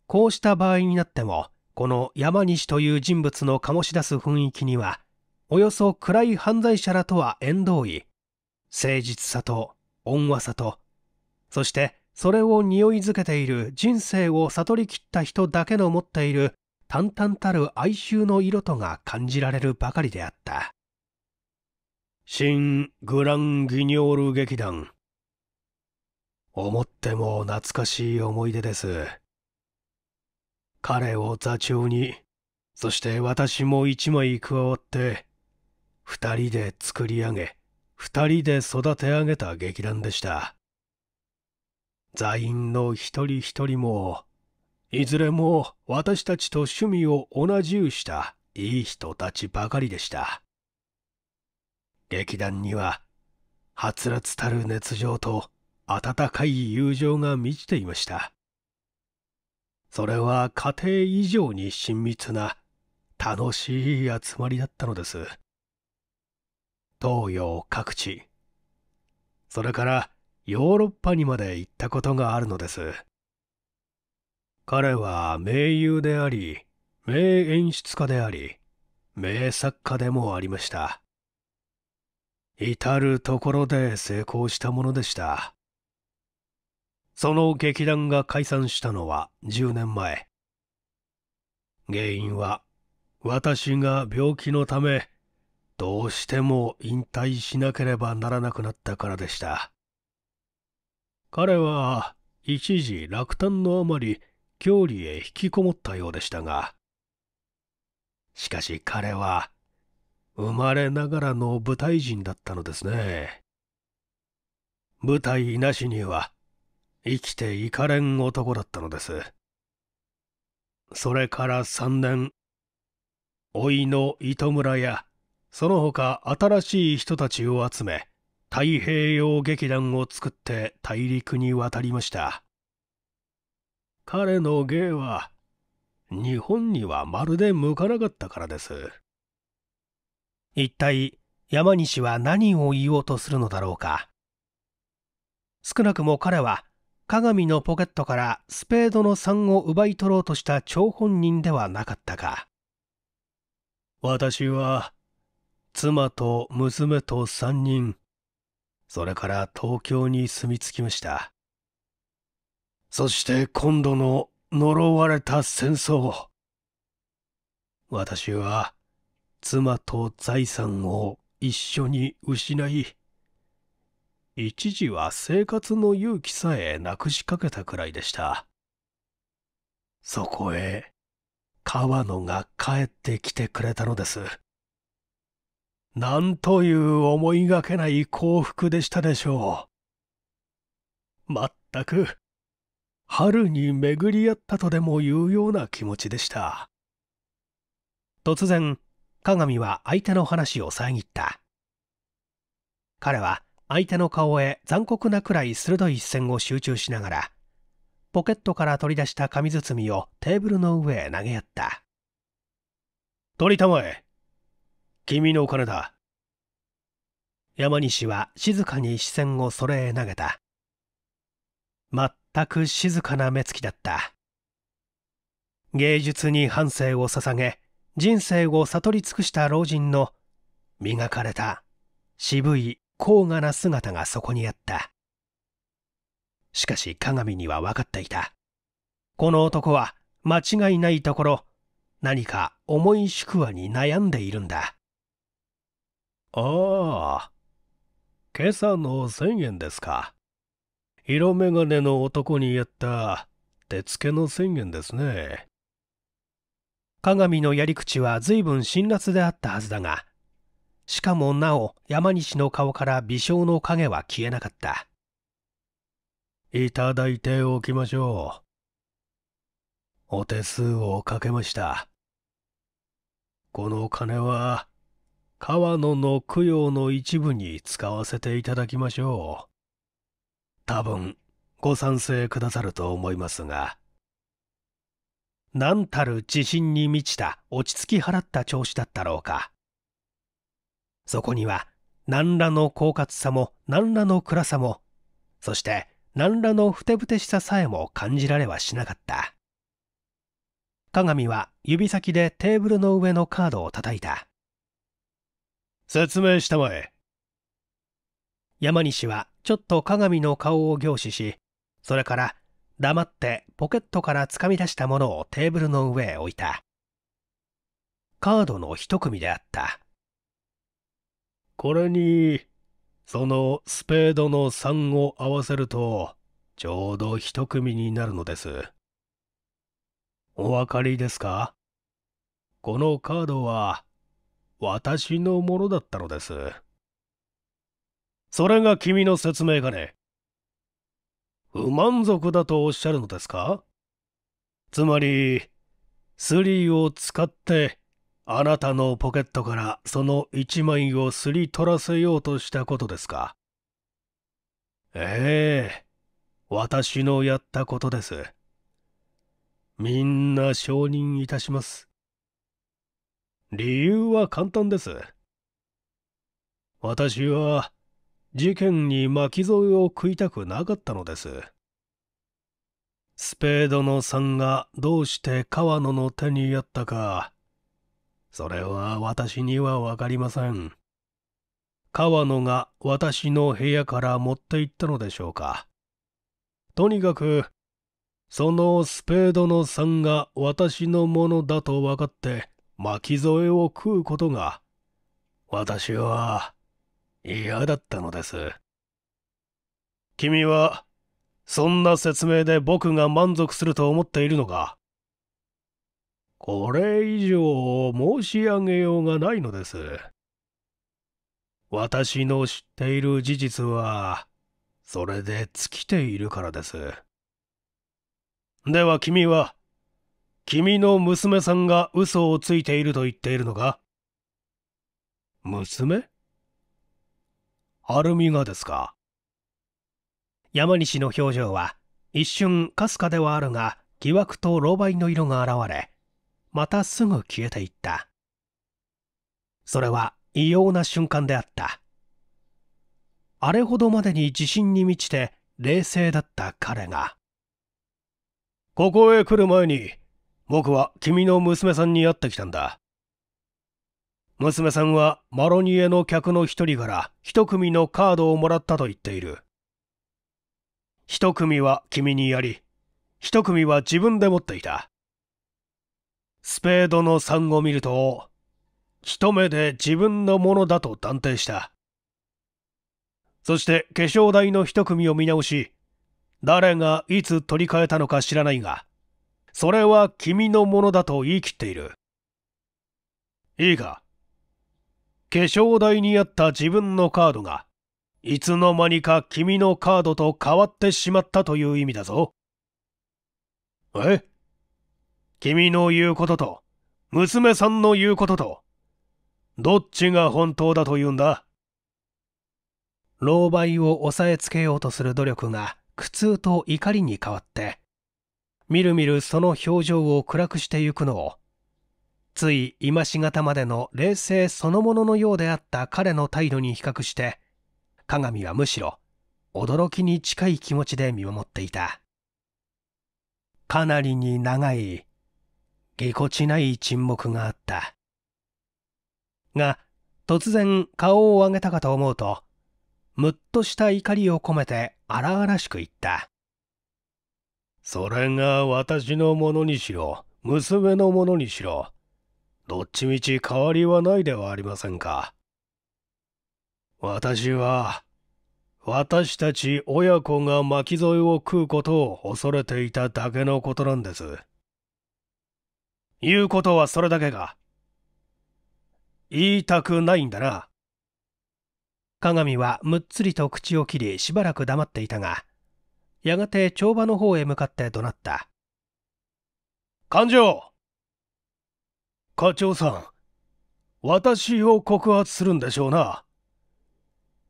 A: こうした場合になっても、この山西という人物の醸し出す雰囲気には、およそ暗い犯罪者らとは縁遠い、誠実さと温和さと、そしてそれを匂いづけている人生を悟りきった人だけの持っている淡々たる哀愁の色とが感じられるばかりであった。新グラン・ギニョール劇団思っても懐かしい思い出です。彼を座長に、そして私も一枚加わって、二人で作り上げ、二人で育て上げた劇団でした。座員の一人一人も、いずれも私たちと趣味を同じうしたいい人たちばかりでした。劇団には、はつらつたる熱情と温かい友情が満ちていました。それは家庭以上に親密な楽しい集まりだったのです。東洋各地、それからヨーロッパにまで行ったことがあるのです。彼は名優であり、名演出家であり、名作家でもありました。至るところで成功したものでした。その劇団が解散したのは10年前。原因は私が病気のためどうしても引退しなければならなくなったからでした。彼は一時落胆のあまり郷里へ引きこもったようでしたが、しかし彼は生まれながらの舞台人だったのですね。舞台なしには生きていかれん男だったのです。それから3年、老いの糸村や、その他新しい人たちを集め、太平洋劇団を作って大陸に渡りました。彼の芸は、日本にはまるで向かなかったからです。一体、山西は何を言おうとするのだろうか。少なくも彼は鏡のポケットからスペードの3を奪い取ろうとした張本人ではなかったか私は妻と娘と3人それから東京に住み着きましたそして今度の呪われた戦争私は妻と財産を一緒に失い一時は生活の勇気さえなくしかけたくらいでした。そこへ、川野が帰ってきてくれたのです。なんという思いがけない幸福でしたでしょう。まったく、春に巡り合ったとでも言うような気持ちでした。突然、鏡は相手の話を遮った。彼は相手の顔へ残酷なくらい鋭い視線を集中しながら、ポケットから取り出した紙包みをテーブルの上へ投げやった。取りたまえ。君のお金だ。山西は静かに視線をそれへ投げた。全く静かな目つきだった。芸術に半生を捧げ、人生を悟り尽くした老人の磨かれた渋い高雅な姿がそこにあったしかし鏡には分かっていたこの男は間違いないところ何か重い宿話に悩んでいるんだああ今朝の1000円ですか色眼鏡の男にやった手付けの1000円ですね鏡のやり口は随分辛辣であったはずだがしかもなお山西の顔から微笑の影は消えなかった。いただいておきましょう。お手数をかけました。この金は、川野の供養の一部に使わせていただきましょう。多分、ご賛成くださると思いますが。何たる自信に満ちた落ち着き払った調子だったろうか。そこには何らの狡猾さも何らの暗さもそして何らのふてぶてしささえも感じられはしなかった鏡は指先でテーブルの上のカードを叩いた説明したまえ山西はちょっと鏡の顔を凝視しそれから黙ってポケットからつかみ出したものをテーブルの上へ置いたカードの一組であったこれに、そのスペードの3を合わせると、ちょうど一組になるのです。お分かりですかこのカードは、私のものだったのです。それが君の説明かね。不満足だとおっしゃるのですかつまり、スリーを使ってあなたのポケットからその1枚をすり取らせようとしたことですかええ私のやったことです。みんな承認いたします。理由は簡単です。私は事件に巻き添えを食いたくなかったのです。スペードの3がどうして川野の手にあったか、それは私にはわかりません。川野が私の部屋から持って行ったのでしょうか。とにかく、そのスペードの3が私のものだと分かって巻き添えを食うことが、私は嫌だったのです。君は、そんな説明で僕が満足すると思っているのかこれ以上申し上げようがないのです。私の知っている事実は、それで尽きているからです。では君は、君の娘さんが嘘をついていると言っているのか娘アルミがですか山西の表情は一瞬かすかではあるが疑惑と狼狽の色が現れまたすぐ消えていった。それは異様な瞬間であった。あれほどまでに自信に満ちて冷静だった彼が。ここへ来る前に、僕は君の娘さんに会ってきたんだ。娘さんはマロニエの客の一人から一組のカードをもらったと言っている。一組は君にやり、一組は自分で持っていた。スペードの3を見ると、一目で自分のものだと断定した。そして化粧台の一組を見直し、誰がいつ取り替えたのか知らないが、それは君のものだと言い切っている。いいか、化粧台にあった自分のカードが、いつの間にか君のカードと変わってしまったという意味だぞ。え君の言うことと、娘さんの言うことと、どっちが本当だと言うんだ老媒を押さえつけようとする努力が苦痛と怒りに変わって、みるみるその表情を暗くしてゆくのを、つい今しがたまでの冷静そのもののようであった彼の態度に比較して、鏡はむしろ驚きに近い気持ちで見守っていた。かなりに長いぎこちない沈黙があった。が、突然顔を上げたかと思うと、むっとした怒りを込めて荒々しく言った。それが私のものにしろ、娘のものにしろ、どっちみち変わりはないではありませんか。私は、私たち親子が巻き添えを食うことを恐れていただけのことなんです。言うことはそれだけか。言いたくないんだな。鏡はむっつりと口を切りしばらく黙っていたが、やがて帳場の方へ向かって怒鳴った。勘定課長さん、私を告発するんでしょうな。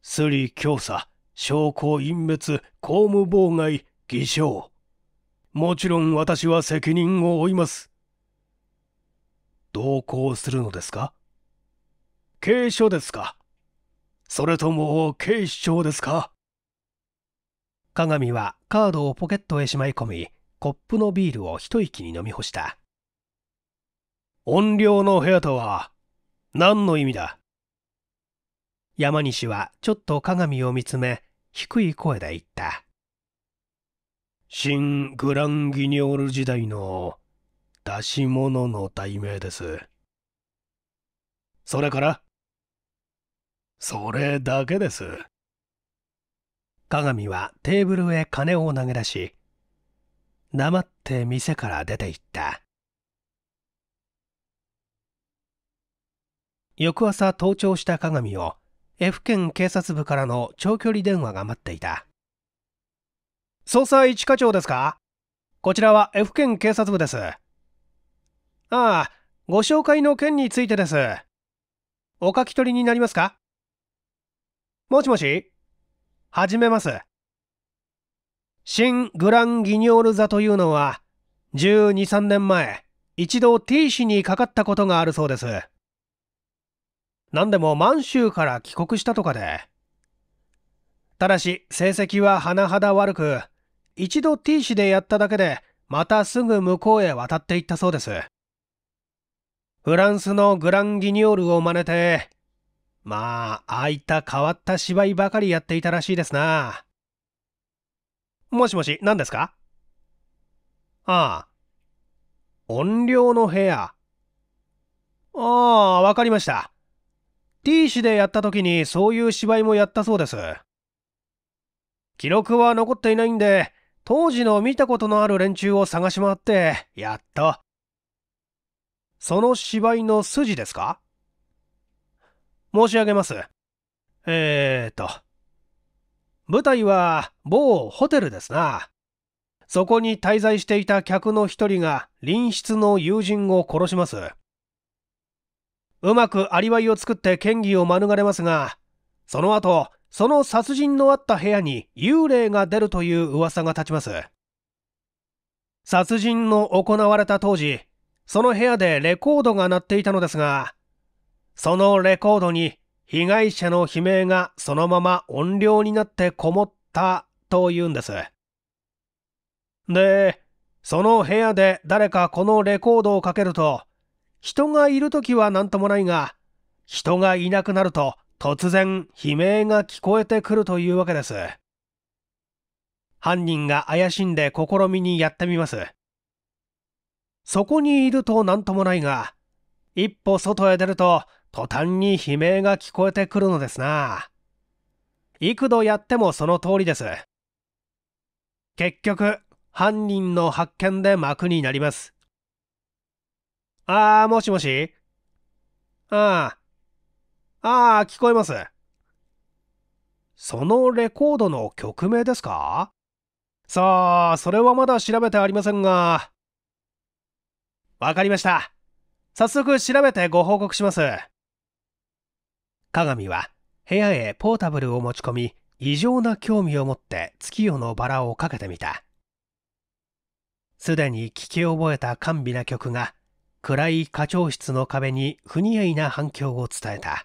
A: すり教唆、証拠隠滅、公務妨害、偽証。もちろん私は責任を負います。同行するのですか警署ですかそれとも警視庁ですか鏡はカードをポケットへしまい込みコップのビールを一息に飲み干した音量の部屋とは何の意味だ山西はちょっと鏡を見つめ低い声で言った新グランギニョール時代の出し物の題名です。それからそれだけです。鏡はテーブルへ金を投げ出し、黙って店から出て行った。翌朝盗聴した鏡を F 県警察部からの長距離電話が待っていた。捜査一課長ですかこちらは F 県警察部です。ああ、ご紹介の件についてです。お書き取りになりますかもしもし始めます。新グランギニョール座というのは、12、3年前、一度 T 氏にかかったことがあるそうです。何でも満州から帰国したとかで。ただし、成績は甚だ悪く、一度 T 氏でやっただけで、またすぐ向こうへ渡っていったそうです。フランスのグランギニオールを真似て、まあ、ああいった変わった芝居ばかりやっていたらしいですな。もしもし、何ですかああ。音量の部屋。ああ、わかりました。T 市でやった時にそういう芝居もやったそうです。記録は残っていないんで、当時の見たことのある連中を探し回って、やっとその芝居の筋ですか申し上げます。えーと。舞台は某ホテルですな。そこに滞在していた客の一人が隣室の友人を殺します。うまくアリバイを作って嫌疑を免れますが、その後、その殺人のあった部屋に幽霊が出るという噂が立ちます。殺人の行われた当時、その部屋でレコードが鳴っていたのですが、そのレコードに被害者の悲鳴がそのまま音量になってこもったというんです。で、その部屋で誰かこのレコードをかけると、人がいる時は何ともないが、人がいなくなると突然悲鳴が聞こえてくるというわけです。犯人が怪しんで試みにやってみます。そこにいると何ともないが、一歩外へ出ると途端に悲鳴が聞こえてくるのですな。幾度やってもその通りです。結局、犯人の発見で幕になります。あー、もしもしああ。ああ、聞こえます。そのレコードの曲名ですかさあ、それはまだ調べてありませんが、わかりました。早速調べてご報告します。鏡は部屋へポータブルを持ち込み、異常な興味を持って月夜のバラをかけてみた。すでに聞き覚えた甘美な曲が、暗い課長室の壁に不似合いな反響を伝えた。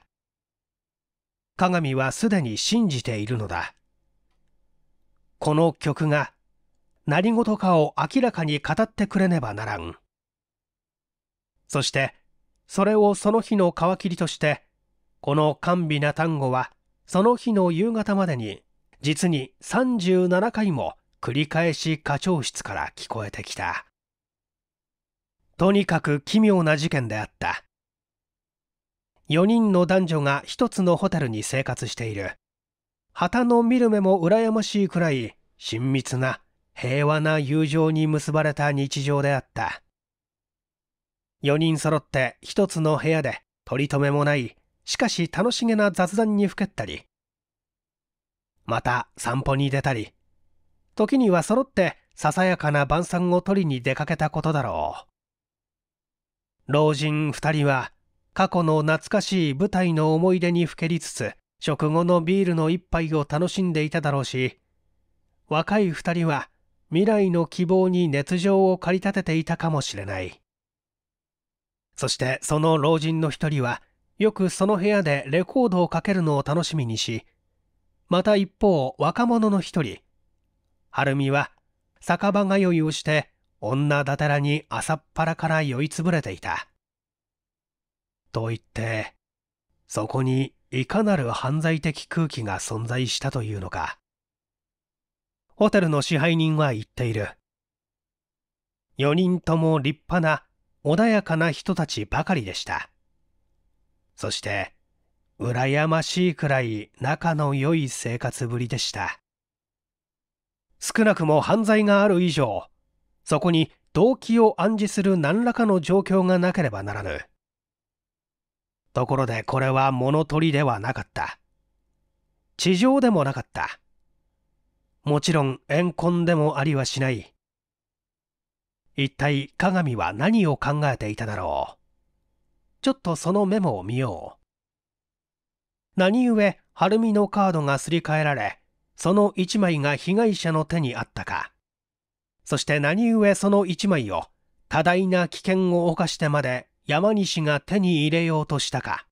A: 鏡はすでに信じているのだ。この曲が何事かを明らかに語ってくれねばならん。そして、それをその日の皮切りとして、この甘美な単語は、その日の夕方までに、実に37回も繰り返し課長室から聞こえてきた。とにかく奇妙な事件であった。4人の男女が1つのホテルに生活している。旗の見る目も羨ましいくらい、親密な、平和な友情に結ばれた日常であった。4人揃って一つの部屋で取り留めもないしかし楽しげな雑談にふけったりまた散歩に出たり時には揃ってささやかな晩餐を取りに出かけたことだろう老人2人は過去の懐かしい舞台の思い出にふけりつつ食後のビールの一杯を楽しんでいただろうし若い2人は未来の希望に熱情を駆り立てていたかもしれないそしてその老人の一人は、よくその部屋でレコードをかけるのを楽しみにし、また一方、若者の一人、晴美は、酒場通いをして、女だてらに朝っぱらから酔いつぶれていた。と言って、そこにいかなる犯罪的空気が存在したというのか。ホテルの支配人は言っている。4人とも立派な穏やかな人たちばかりでした。そして、羨ましいくらい仲の良い生活ぶりでした。少なくも犯罪がある以上、そこに動機を暗示する何らかの状況がなければならぬ。ところでこれは物取りではなかった。地上でもなかった。もちろん怨恨でもありはしない。一体鏡は何を考えていただろうちょっとそのメモを見よう何故晴美のカードがすり替えられその1枚が被害者の手にあったかそして何故その1枚を多大な危険を冒してまで山西が手に入れようとしたか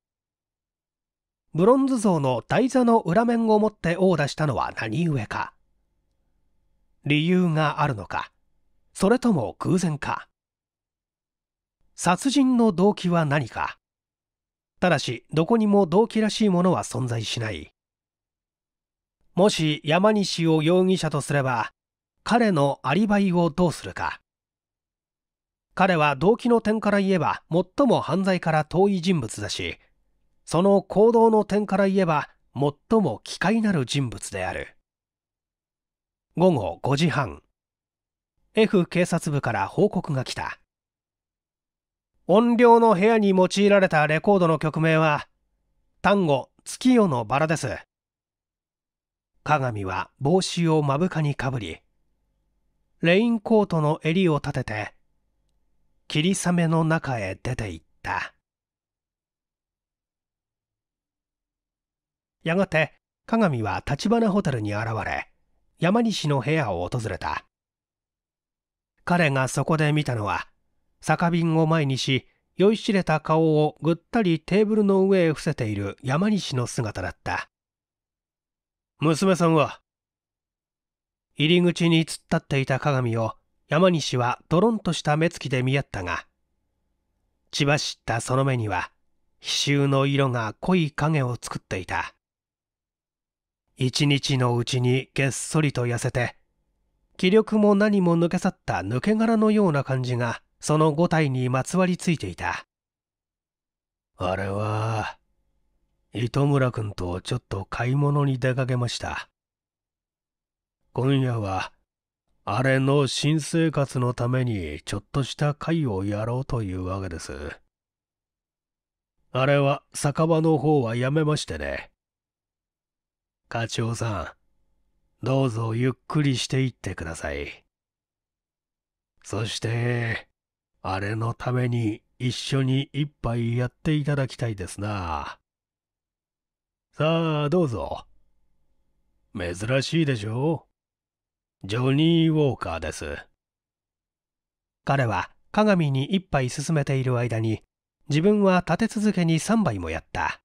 A: ブロンズ像の台座の裏面を持って殴打したのは何故か理由があるのかそれとも偶然か殺人の動機は何かただしどこにも動機らしいものは存在しないもし山西を容疑者とすれば彼のアリバイをどうするか彼は動機の点から言えば最も犯罪から遠い人物だしその行動の点から言えば最も機械なる人物である午後5時半 F 警察部から報告が来た。音量の部屋に用いられたレコードの曲名は、単語、月夜のバラです。鏡は帽子を目深にかぶり、レインコートの襟を立てて、霧雨の中へ出て行った。やがて、鏡は橘ホテルに現れ、山西の部屋を訪れた。彼がそこで見たのは、酒瓶を前にし、酔いしれた顔をぐったりテーブルの上へ伏せている山西の姿だった。娘さんは入り口に突っ立っていた鏡を山西はドロンとした目つきで見合ったが、血走ったその目には、奇臭の色が濃い影を作っていた。一日のうちにげっそりと痩せて、気力も何も抜け去った抜け殻のような感じがその五体にまつわりついていたあれは糸村君とちょっと買い物に出かけました今夜はあれの新生活のためにちょっとした会をやろうというわけですあれは酒場の方はやめましてね課長さんどうぞゆっくりしていってください。そして、あれのために一緒に一杯やっていただきたいですな。さあ、どうぞ。珍しいでしょうジョニー・ウォーカーです。彼は鏡に一杯進めている間に、自分は立て続けに三杯もやった。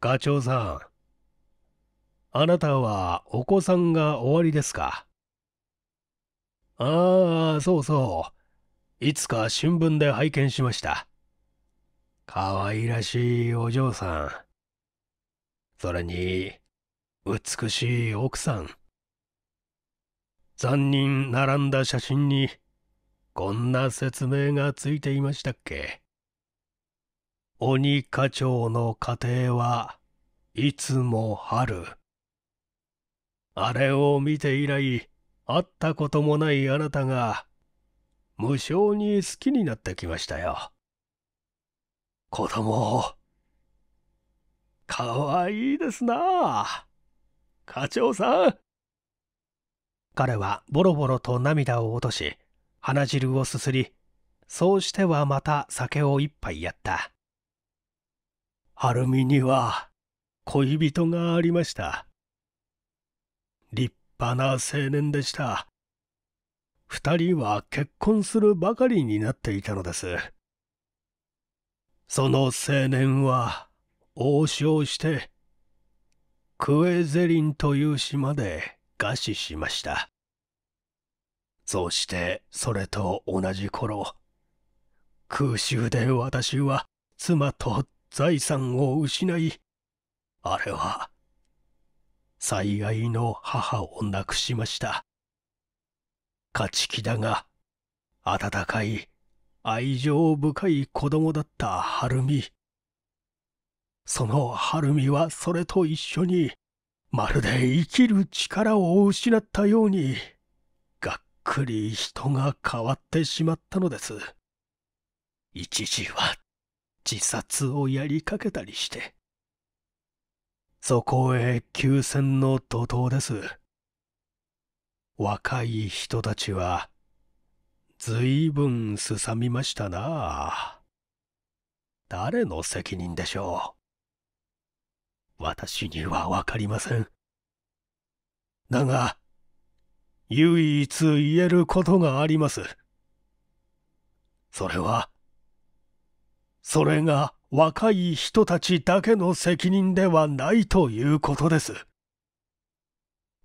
A: 課長さん。あなたはお子さんがおありですかああ、そうそう。いつか新聞で拝見しました。可愛らしいお嬢さん。それに、美しい奥さん。残忍並んだ写真に、こんな説明がついていましたっけ鬼課長の家庭はいつも春。あれを見て以来、会ったこともないあなたが、無性に好きになってきましたよ。子供を。かわいいですな課長さん。彼はボロボロと涙を落とし、鼻汁をすすり、そうしてはまた酒を一杯やった。はるみには恋人がありました。立派な青年でした。二人は結婚するばかりになっていたのです。その青年は王将して、クエゼリンという島で餓死しました。そしてそれと同じ頃、空襲で私は妻と財産を失い、あれは最愛の母を亡くしました。勝ち気だが、温かい、愛情深い子供だった晴美。その晴美はそれと一緒に、まるで生きる力を失ったように、がっくり人が変わってしまったのです。一時は自殺をやりかけたりして、そこへ急戦の怒涛です。若い人たちは、ずいぶんすさみましたな。誰の責任でしょう。私にはわかりません。だが、唯一言えることがあります。それは、それが、若い人たちだけの責任ではないということです。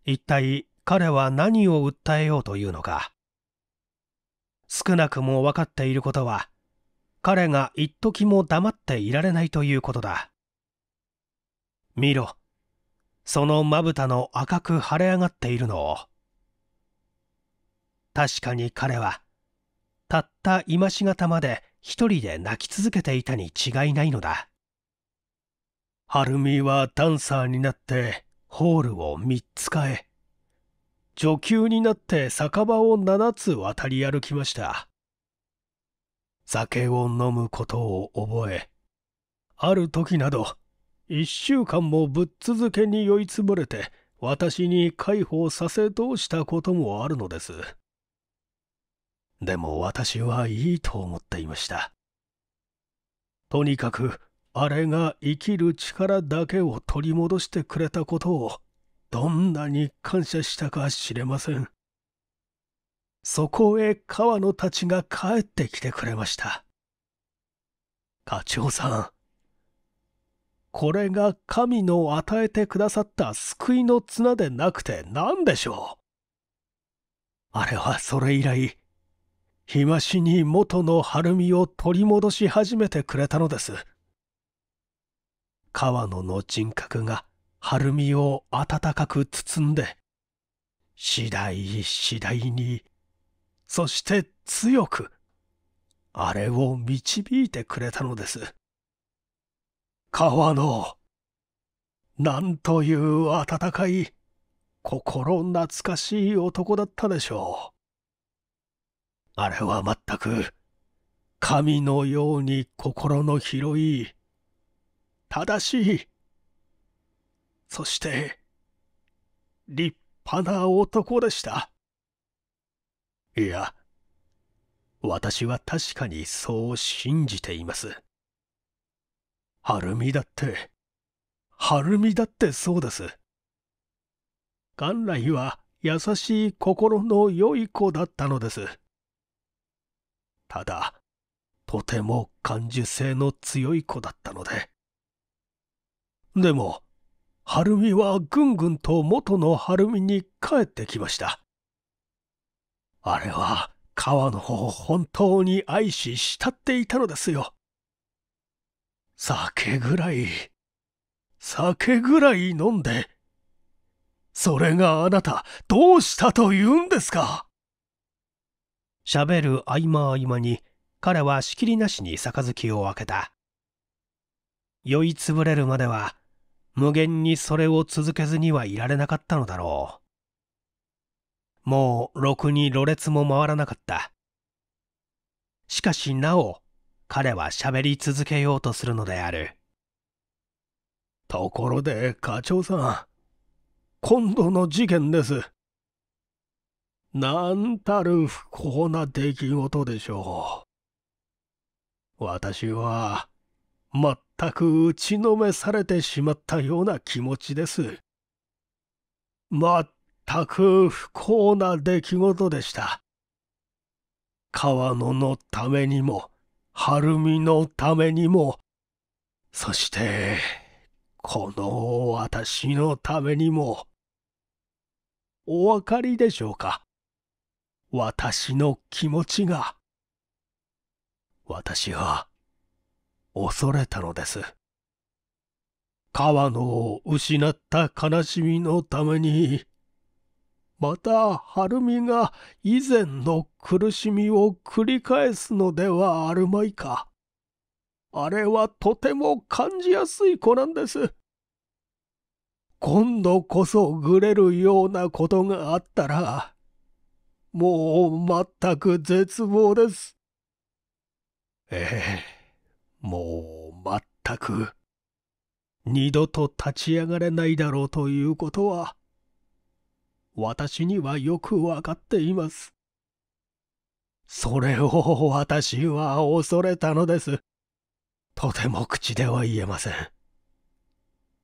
A: 一体彼は何を訴えようというのか。少なくも分かっていることは、彼が一時も黙っていられないということだ。見ろ。そのまぶたの赤く腫れ上がっているのを。確かに彼は、たった今しがたまで一人で泣き続けていたに違いないのだ。晴るはダンサーになってホールを3つ変え、女給になって酒場を7つ渡り歩きました。酒を飲むことを覚え、ある時など、一週間もぶっ続けに酔いつぶれて、私に介抱させ通したこともあるのです。でも私はいいと思っていました。とにかく、あれが生きる力だけを取り戻してくれたことを、どんなに感謝したか知れません。そこへ川野たちが帰ってきてくれました。課長さん、これが神の与えてくださった救いの綱でなくて何でしょうあれはそれ以来、日増しに元の晴海を取り戻し始めてくれたのです川野の人格が晴海を温かく包んで次第次第にそして強くあれを導いてくれたのです川野なんという温かい心懐かしい男だったでしょうあれは全く神のように心の広い正しいそして立派な男でしたいや私は確かにそう信じています晴みだって晴海だってそうです元来は優しい心の良い子だったのですただ、とても感受性の強い子だったので。でも、晴海はぐんぐんと元の晴海に帰ってきました。あれは川の方を本当に愛し慕っていたのですよ。酒ぐらい、酒ぐらい飲んで、それがあなたどうしたと言うんですか喋る合間合間に彼は仕切りなしに杯を開けた酔いつぶれるまでは無限にそれを続けずにはいられなかったのだろうもうろくにろれつも回らなかったしかしなお彼は喋り続けようとするのであるところで課長さん今度の事件ですなんたる不幸な出来事でしょう。私は、全く打ちのめされてしまったような気持ちです。全く不幸な出来事でした。川野のためにも、晴海のためにも、そして、この私のためにも、お分かりでしょうか私の気持ちが。私は、恐れたのです。川野を失った悲しみのために、また晴美が以前の苦しみを繰り返すのではあるまいか。あれはとても感じやすい子なんです。今度こそぐれるようなことがあったら、もう全く絶望です。ええ、もう全く、二度と立ち上がれないだろうということは、私にはよくわかっています。それを私は恐れたのです。とても口では言えません。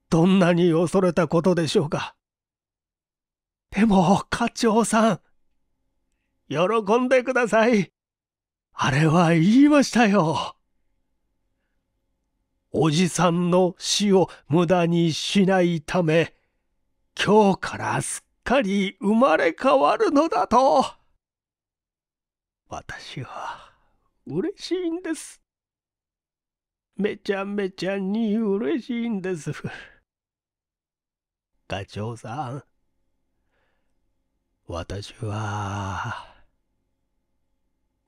A: どんなに恐れたことでしょうか。でも、課長さん。喜んでください。あれは言いましたよ。おじさんの死を無駄にしないため、今日からすっかり生まれ変わるのだと。私は嬉しいんです。めちゃめちゃに嬉しいんです。課長さん、私は、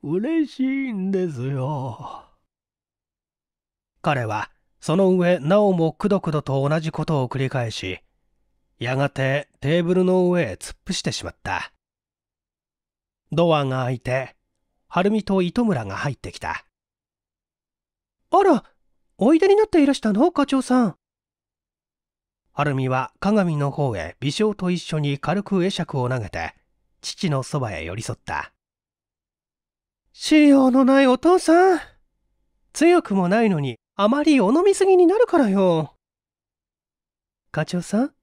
A: 嬉しいんですよ。彼はその上なおもくどくどと同じことを繰り返しやがてテーブルの上へ突っ伏してしまったドアが開いて晴美と糸村が入ってきたあらおいでになっていらしたの課長さん晴美は鏡の方へ微笑と一緒に軽く会釈を投げて父のそばへ寄り添った資料のないお父さん。強くもないのに、あまりお飲みすぎになるからよ。課長さん、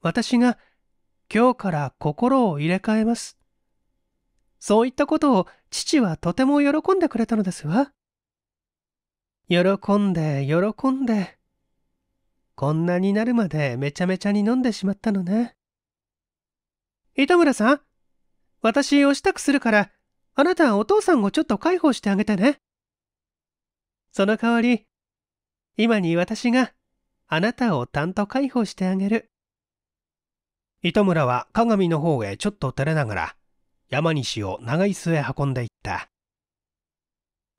A: 私が今日から心を入れ替えます。そういったことを父はとても喜んでくれたのですわ。喜んで喜んで。こんなになるまでめちゃめちゃに飲んでしまったのね。糸村さん、私お支度するからあなたお父さんをちょっと介抱してあげてね。その代わり、今に私があなたを担当介抱してあげる。糸村は鏡の方へちょっと照れながら、山西を長椅子へ運んでいった。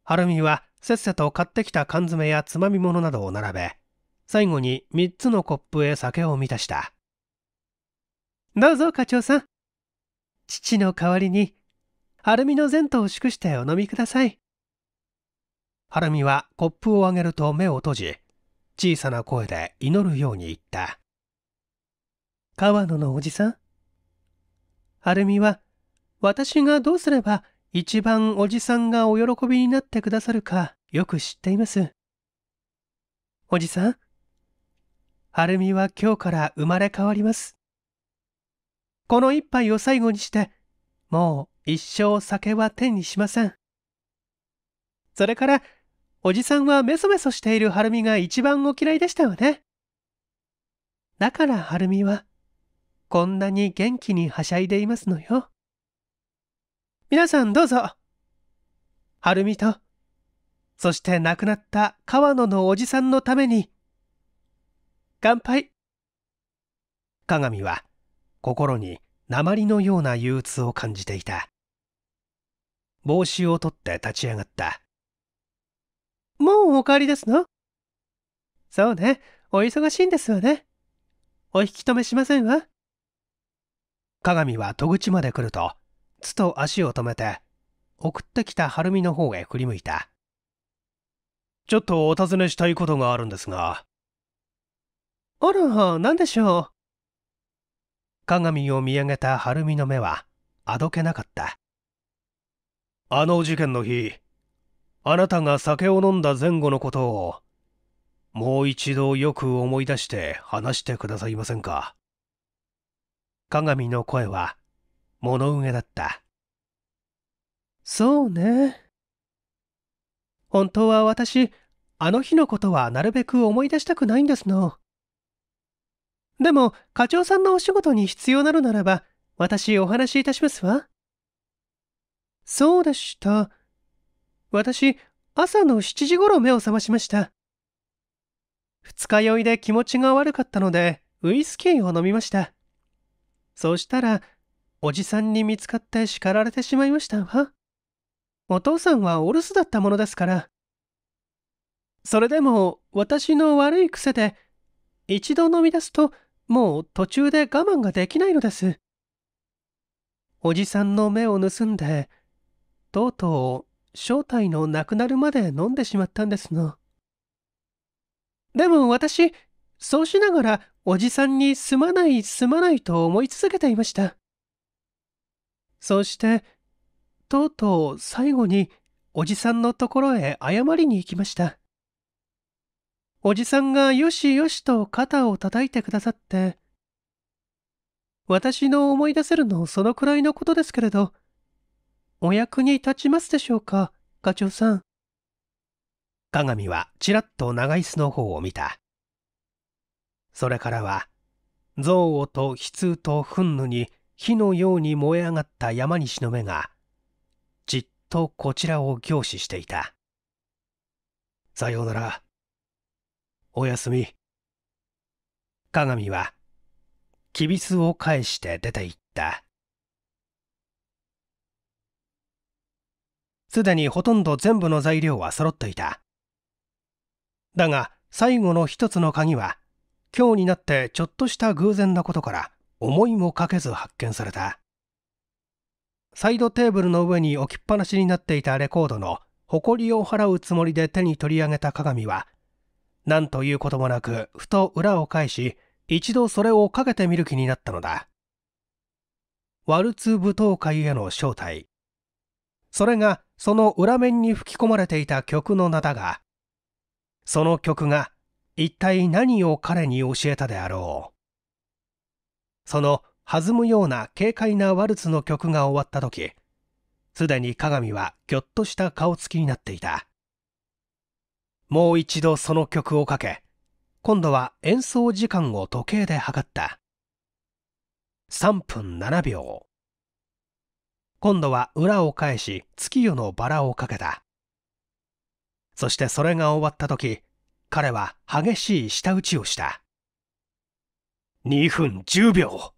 A: 晴海はせっせと買ってきた缶詰やつまみ物などを並べ、最後に3つのコップへ酒を満たした。どうぞ課長さん。父の代わりにハルミの前途を祝してお飲みください。ハルミはコップをあげると目を閉じ、小さな声で祈るように言った。川野のおじさんはルミは、私がどうすれば一番おじさんがお喜びになってくださるかよく知っています。おじさん、はるみは今日から生まれ変わります。この一杯を最後にして、もう一生酒は手にしません。それから、おじさんはメソメソしているはるみが一番お嫌いでしたよね。だからはるみは、こんなに元気にはしゃいでいますのよ。皆さんどうぞ。はるみと、そして亡くなった川野のおじさんのために、乾杯。鏡は、心に鉛のような憂鬱を感じていた。帽子を取って立ち上がった。もうお帰りですのそうね、お忙しいんですわね。お引き止めしませんわ。鏡は戸口まで来ると、つと足を止めて、送ってきた晴海の方へ振り向いた。ちょっとお尋ねしたいことがあるんですが。あら、何でしょう。鏡を見上げた晴海の目は、あどけなかった。あの事件の日あなたが酒を飲んだ前後のことをもう一度よく思い出して話してくださいませんか鏡の声は物憂げだったそうね本当は私あの日のことはなるべく思い出したくないんですのでも課長さんのお仕事に必要なのならば私お話しいたしますわそうでした。私、朝の7時頃目を覚ましました。二日酔いで気持ちが悪かったので、ウイスキーを飲みました。そうしたら、おじさんに見つかって叱られてしまいましたわ。お父さんはお留守だったものですから。それでも、私の悪い癖で、一度飲み出すと、もう途中で我慢ができないのです。おじさんの目を盗んで、とうとう正体のなくなるまで飲んでしまったんですの。でも私、そうしながらおじさんにすまないすまないと思い続けていました。そして、とうとう最後におじさんのところへ謝りに行きました。おじさんがよしよしと肩を叩いてくださって、私の思い出せるのそのくらいのことですけれど、お役に立ちますでしょうか、課長さん。鏡はちらっと長椅子の方を見た。それからは、憎悪と悲痛と憤怒に火のように燃え上がった山西の目が、じっとこちらを凝視していた。さようなら。おやすみ。鏡は、きびすを返して出て行った。すでにほとんど全部の材料は揃っていた。だが、最後の一つの鍵は、今日になってちょっとした偶然なことから思いもかけず発見された。サイドテーブルの上に置きっぱなしになっていたレコードの誇りを払うつもりで手に取り上げた鏡は、何ということもなく、ふと裏を返し、一度それをかけてみる気になったのだ。ワルツ舞踏会への招待。それがその裏面に吹き込まれていた曲の名だが、その曲が一体何を彼に教えたであろう。その弾むような軽快なワルツの曲が終わった時、すでに鏡はぎょっとした顔つきになっていた。もう一度その曲をかけ、今度は演奏時間を時計で測った。3分7秒。今度は裏を返し月夜のバラをかけたそしてそれが終わった時彼は激しい舌打ちをした2分10秒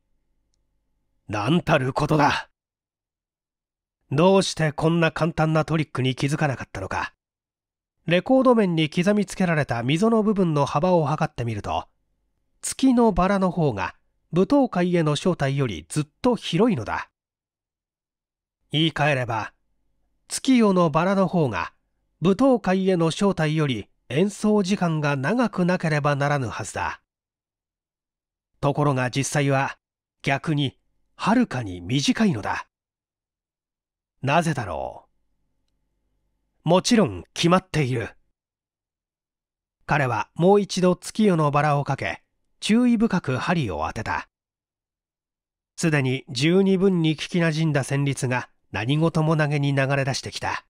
A: 何たることだどうしてこんな簡単なトリックに気づかなかったのかレコード面に刻みつけられた溝の部分の幅を測ってみると月のバラの方が舞踏会への招待よりずっと広いのだ言い換えれば、月夜のバラの方が、舞踏会への招待より演奏時間が長くなければならぬはずだ。ところが実際は、逆に、はるかに短いのだ。なぜだろう。もちろん決まっている。彼はもう一度月夜のバラをかけ、注意深く針を当てた。すでに十二分に聞きなじんだ旋律が何事も投げに流れ出してきた。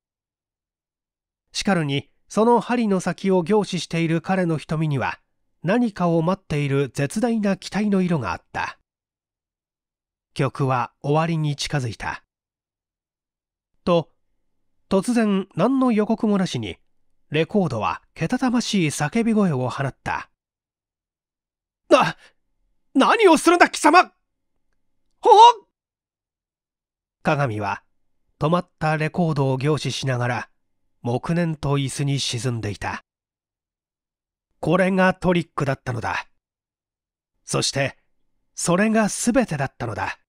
A: しかるに、その針の先を凝視している彼の瞳には、何かを待っている絶大な期待の色があった。曲は終わりに近づいた。と、突然何の予告もなしに、レコードはけたたましい叫び声を放った。な、何をするんだ貴様ほ鏡は止まったレコードを凝視しながら黙念と椅子に沈んでいたこれがトリックだったのだそしてそれが全てだったのだ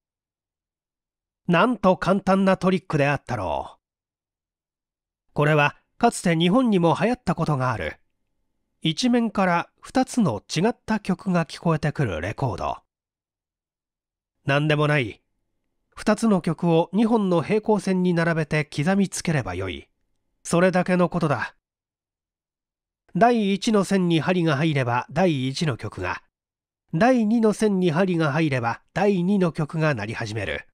A: なんと簡単なトリックであったろうこれはかつて日本にも流行ったことがある一面から2つの違った曲が聞こえてくるレコード何でもない2つの曲を2本の平行線に並べて刻みつければよい。それだけのことだ。第1の線に針が入れば第1の曲が、第2の線に針が入れば第2の曲が鳴り始める。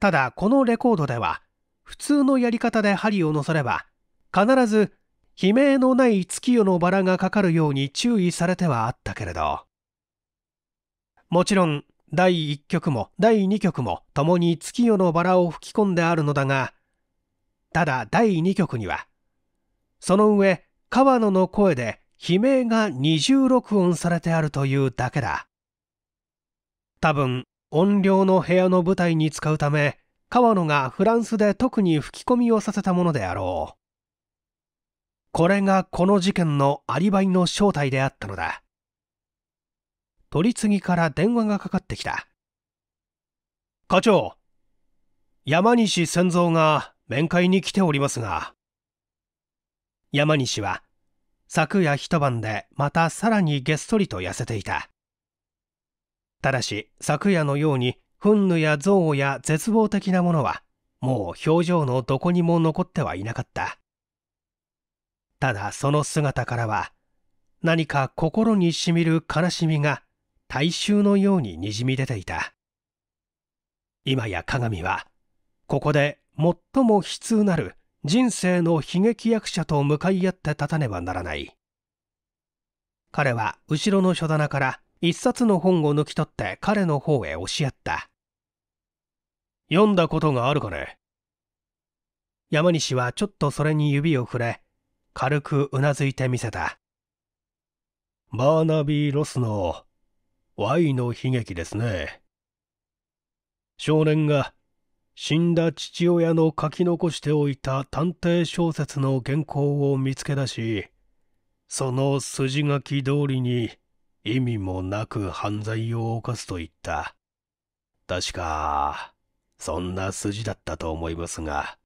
A: ただ、このレコードでは、普通のやり方で針を乗せれば、必ず悲鳴のない月夜のバラがかかるように注意されてはあったけれど。もちろん、第1曲も第2曲も共に月夜のバラを吹き込んであるのだが、ただ第2曲には、その上、川野の声で悲鳴が二重録音されてあるというだけだ。多分、音量の部屋の舞台に使うため、川野がフランスで特に吹き込みをさせたものであろう。これがこの事件のアリバイの正体であったのだ。取り次ぎから電話がかかってきた。課長、山西千蔵が面会に来ておりますが。山西は、昨夜一晩でまたさらにげっそりと痩せていた。ただし、昨夜のように、憤怒や憎悪や絶望的なものは、もう表情のどこにも残ってはいなかった。ただその姿からは、何か心にしみる悲しみが大衆のようににじみ出ていた今や鏡はここで最も悲痛なる人生の悲劇役者と向かい合って立たねばならない彼は後ろの書棚から一冊の本を抜き取って彼の方へ押し合った読んだことがあるかね山西はちょっとそれに指を触れ軽くうなずいてみせたバーナビー・ロスの Y の悲劇ですね。少年が死んだ父親の書き残しておいた探偵小説の原稿を見つけ出し、その筋書き通りに意味もなく犯罪を犯すと言った。確か、そんな筋だったと思いますが。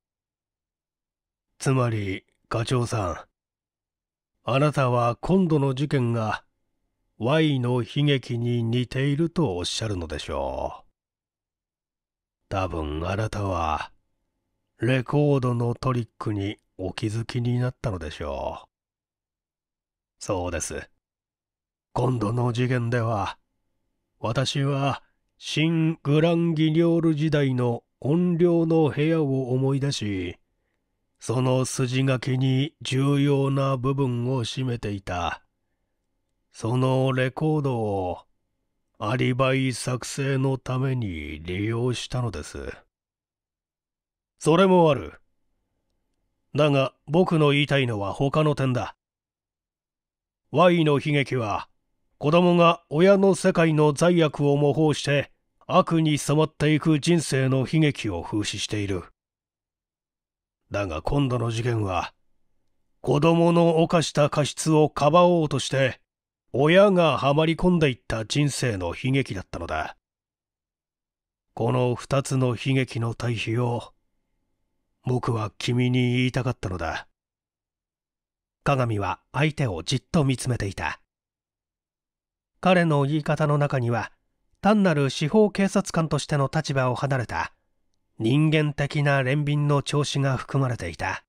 A: つまり、課長さん、あなたは今度の事件が Y の悲劇に似ているとおっしゃるのでしょう。多分あなたは、レコードのトリックにお気づきになったのでしょう。そうです。今度の次元では、私は新グランギニョール時代の音量の部屋を思い出し、その筋書きに重要な部分を占めていたそのレコードをアリバイ作成のために利用したのです。それもある。だが僕の言いたいのは他の点だ。Y の悲劇は子供が親の世界の罪悪を模倣して悪に染まっていく人生の悲劇を風刺している。だが今度の事件は子供の犯した過失をかばおうとして親がはまり込んでいった人生の悲劇だったのだ。この二つの悲劇の対比を、僕は君に言いたかったのだ。鏡は相手をじっと見つめていた。彼の言い方の中には、単なる司法警察官としての立場を離れた、人間的な憐憫の調子が含まれていた。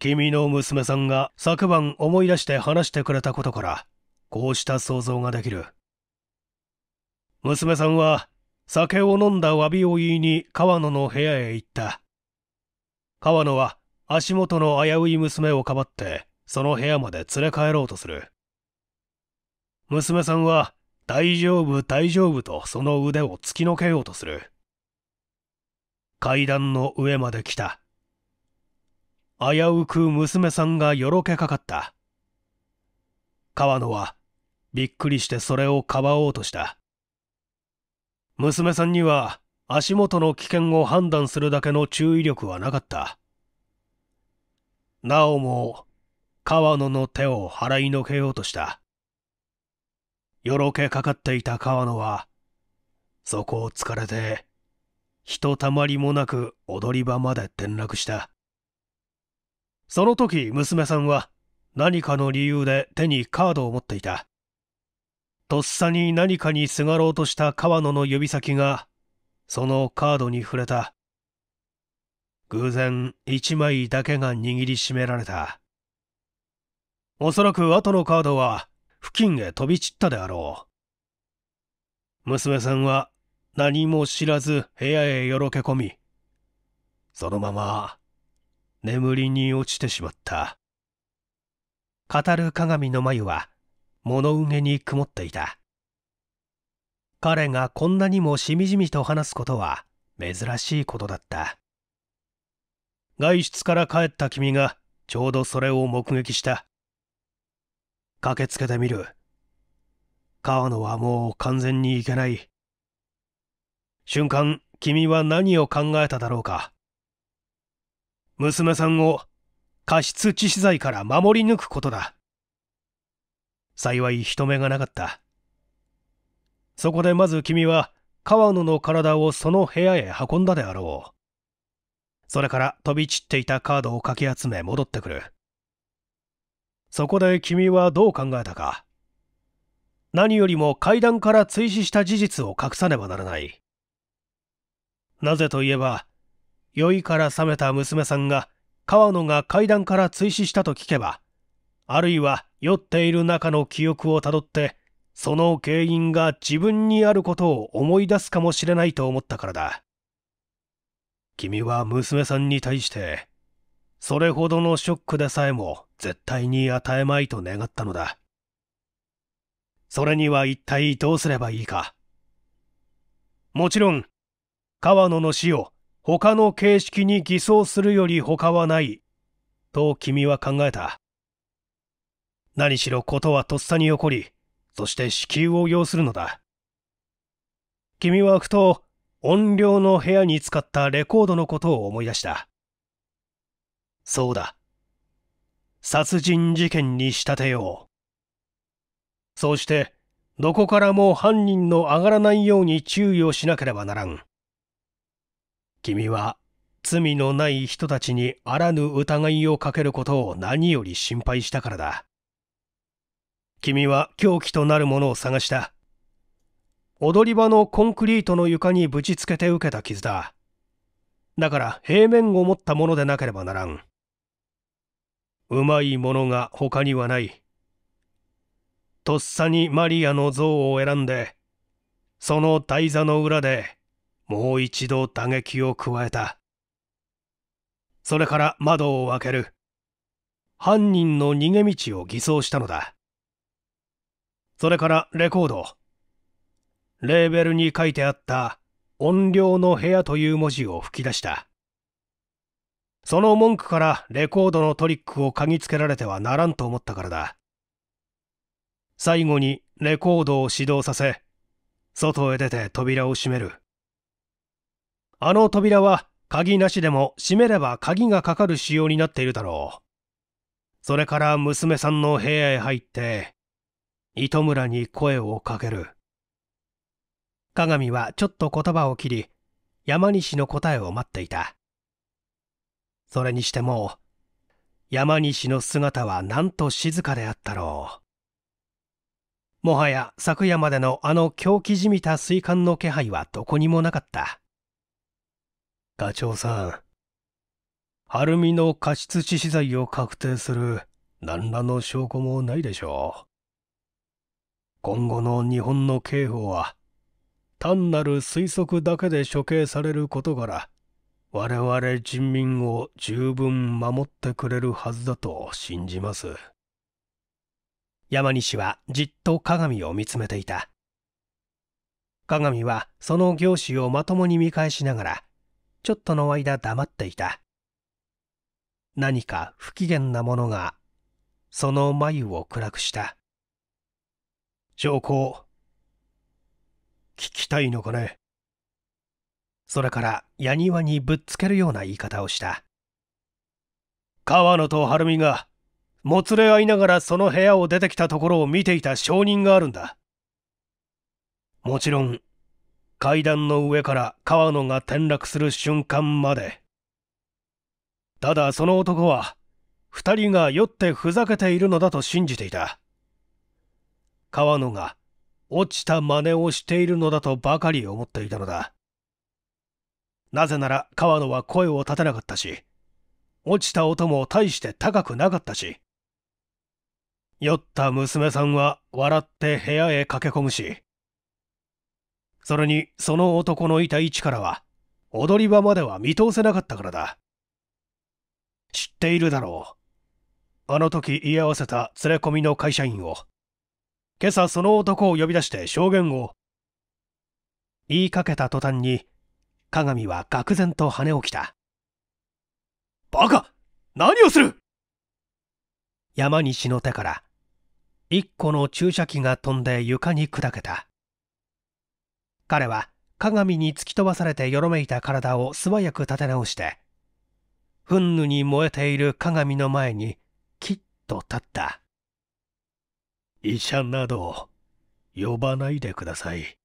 A: 君の娘さんが昨晩思い出して話してくれたことからこうした想像ができる娘さんは酒を飲んだ詫びを言いに川野の部屋へ行った川野は足元の危うい娘をかばってその部屋まで連れ帰ろうとする娘さんは大丈夫大丈夫とその腕を突きのけようとする階段の上まで来た危うく娘さんがよろけかかった川野はびっくりしてそれをかばおうとした娘さんには足元の危険を判断するだけの注意力はなかったなおも川野の手を払いのけようとしたよろけかかっていた川野はそこを疲れてひとたまりもなく踊り場まで転落したその時娘さんは何かの理由で手にカードを持っていた。とっさに何かにすがろうとした川野の指先がそのカードに触れた。偶然一枚だけが握りしめられた。おそらく後のカードは付近へ飛び散ったであろう。娘さんは何も知らず部屋へよろけ込み、そのまま眠りに落ちてしまった語る鏡の眉は物憂げに曇っていた彼がこんなにもしみじみと話すことは珍しいことだった外出から帰った君がちょうどそれを目撃した駆けつけてみる川野はもう完全にいけない瞬間君は何を考えただろうか娘さんを過失致死罪から守り抜くことだ。幸い人目がなかった。そこでまず君は川野の体をその部屋へ運んだであろう。それから飛び散っていたカードをかき集め戻ってくる。そこで君はどう考えたか。何よりも階段から追試した事実を隠さねばならない。なぜといえば、酔いから覚めた娘さんが川野が階段から追試したと聞けば、あるいは酔っている中の記憶をたどって、その原因が自分にあることを思い出すかもしれないと思ったからだ。君は娘さんに対して、それほどのショックでさえも絶対に与えまいと願ったのだ。それには一体どうすればいいか。もちろん、川野の死を他の形式に偽装するより他はない、と君は考えた。何しろことはとっさに起こり、そして子宮を要するのだ。君はふと音量の部屋に使ったレコードのことを思い出した。そうだ。殺人事件に仕立てよう。そうして、どこからも犯人の上がらないように注意をしなければならん。君は罪のない人たちにあらぬ疑いをかけることを何より心配したからだ。君は凶器となるものを探した。踊り場のコンクリートの床にぶちつけて受けた傷だ。だから平面を持ったものでなければならん。うまいものが他にはない。とっさにマリアの像を選んで、その台座の裏でもう一度打撃を加えたそれから窓を開ける犯人の逃げ道を偽装したのだそれからレコードレーベルに書いてあった音量の部屋という文字を吹き出したその文句からレコードのトリックを嗅ぎつけられてはならんと思ったからだ最後にレコードを始動させ外へ出て扉を閉めるあの扉は鍵なしでも閉めれば鍵がかかる仕様になっているだろう。それから娘さんの部屋へ入って、糸村に声をかける。鏡はちょっと言葉を切り、山西の答えを待っていた。それにしても、山西の姿はなんと静かであったろう。もはや昨夜までのあの狂気じみた水管の気配はどこにもなかった。課長さん。晴海の過失致死罪を確定する何らの証拠もないでしょう。今後の日本の刑法は、単なる推測だけで処刑されることから、我々人民を十分守ってくれるはずだと信じます。山西はじっと鏡を見つめていた。鏡はその行使をまともに見返しながらちょっとの間黙っていた。何か不機嫌なものが、その眉を暗くした。証拠、聞きたいのかねそれから矢庭にぶっつけるような言い方をした。川野と晴美が、もつれ合いながらその部屋を出てきたところを見ていた証人があるんだ。もちろん階段の上から川野が転落する瞬間までただその男は2人が酔ってふざけているのだと信じていた川野が落ちた真似をしているのだとばかり思っていたのだなぜなら川野は声を立てなかったし落ちた音も大して高くなかったし酔った娘さんは笑って部屋へ駆け込むしそれにその男のいた位置からは踊り場までは見通せなかったからだ知っているだろうあの時居合わせた連れ込みの会社員を今朝その男を呼び出して証言を言いかけた途端に鏡は愕然と跳ね起きたバカ何をする山西の手から一個の注射器が飛んで床に砕けた彼は鏡に突き飛ばされてよろめいた体を素早く立て直して、憤怒に燃えている鏡の前にきっと立った。医者など呼ばないでください。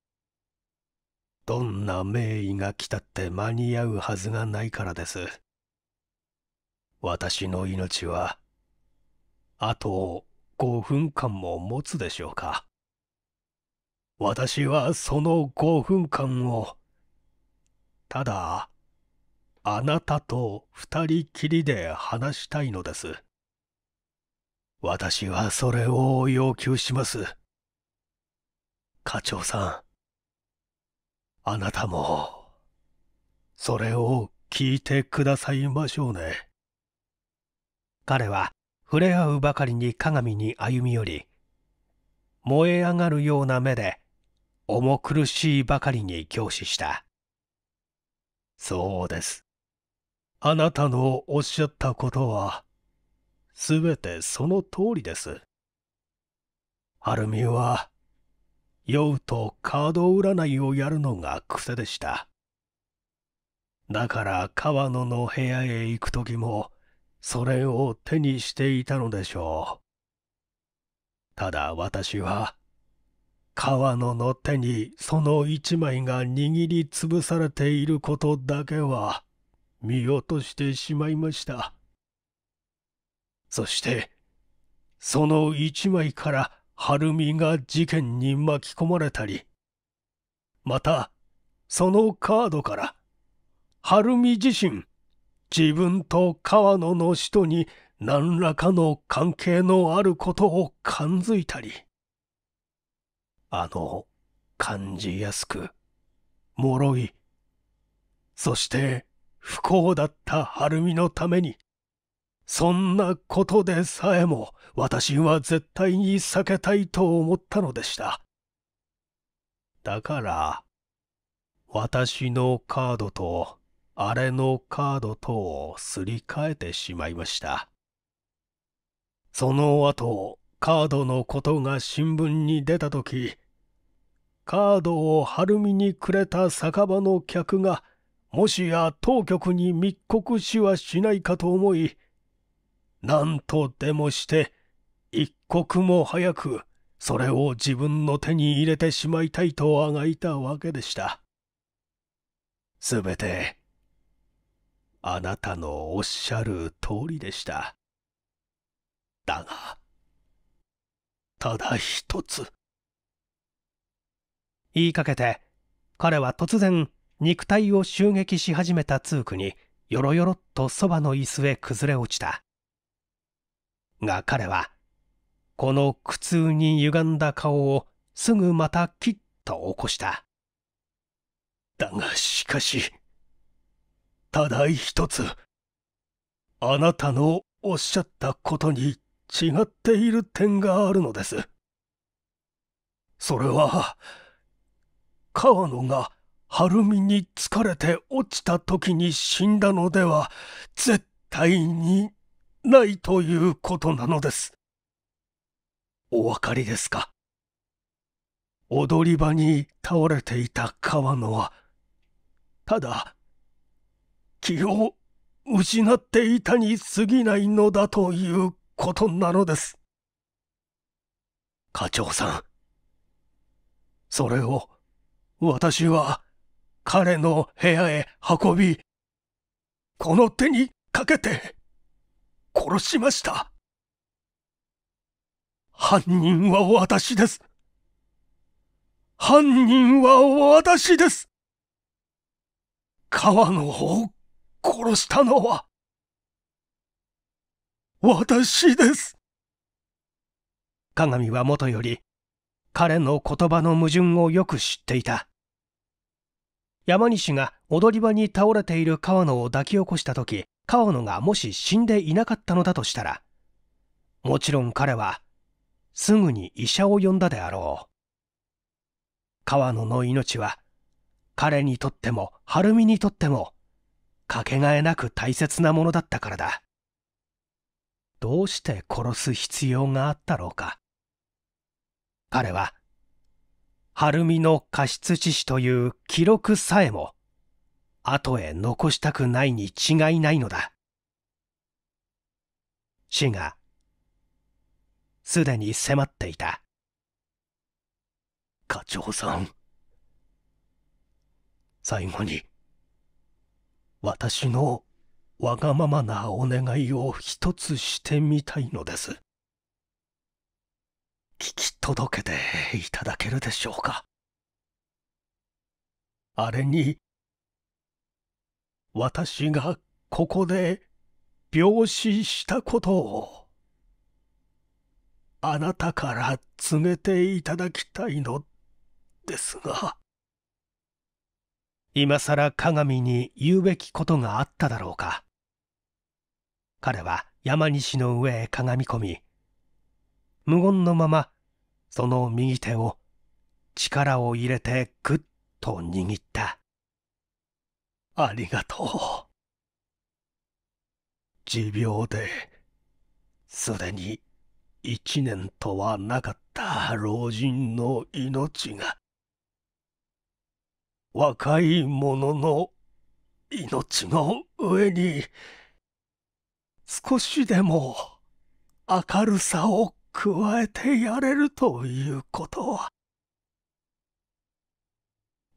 A: どんな名医が来たって間に合うはずがないからです。私の命は、あと5分間も持つでしょうか。私はその5分間を、ただ、あなたと二人きりで話したいのです。私はそれを要求します。課長さん、あなたも、それを聞いてくださいましょうね。彼は触れ合うばかりに鏡に歩み寄り、燃え上がるような目で重苦しいばかりに凝視した。そうです。あなたのおっしゃったことは、すべてその通りです。アルミは、酔うとカード占いをやるのが癖でした。だから川野の部屋へ行くときも、それを手にしていたのでしょう。ただ私は、川野の手にその一枚が握りつぶされていることだけは見落としてしまいました。そして、その一枚から晴美が事件に巻き込まれたり、また、そのカードから、晴美自身、自分と川野の死とに何らかの関係のあることを感づいたり。あの、感じやすく、脆い、そして不幸だった晴美のために、そんなことでさえも私は絶対に避けたいと思ったのでした。だから、私のカードと、あれのカードとをすり替えてしまいました。その後、カードのことが新聞に出た時カードを晴海にくれた酒場の客がもしや当局に密告しはしないかと思い何とでもして一刻も早くそれを自分の手に入れてしまいたいとあがいたわけでしたすべてあなたのおっしゃる通りでしただがただ一つ言いかけて彼は突然肉体を襲撃し始めたツークによろよろっとそばの椅子へ崩れ落ちたが彼はこの苦痛に歪んだ顔をすぐまたきっと起こしただがしかしただ一つあなたのおっしゃったことに違っている点があるのです。それは、川野が晴海に疲れて落ちた時に死んだのでは絶対にないということなのです。お分かりですか踊り場に倒れていた川野は、ただ、気を失っていたに過ぎないのだということなのです。課長さん、それを私は彼の部屋へ運び、この手にかけて殺しました。犯人は私です。犯人は私です。川野を殺したのは私です。鏡はもとより、彼の言葉の矛盾をよく知っていた。山西が踊り場に倒れている川野を抱き起こした時川野がもし死んでいなかったのだとしたらもちろん彼はすぐに医者を呼んだであろう川野の命は彼にとっても晴美にとってもかけがえなく大切なものだったからだどうして殺す必要があったろうか彼は晴海の過失致死という記録さえも後へ残したくないに違いないのだ死がすでに迫っていた課長さん最後に私のわがままなお願いを一つしてみたいのです。聞き届けていただけるでしょうか。あれに、私がここで病死したことを、あなたから告げていただきたいのですが。今さら鏡に言うべきことがあっただろうか。彼は山西の上へかがみ込み無言のままその右手を力を入れてぐっと握ったありがとう持病ですでに一年とはなかった老人の命が若い者の命の上に少しでも明るさを加えてやれるということは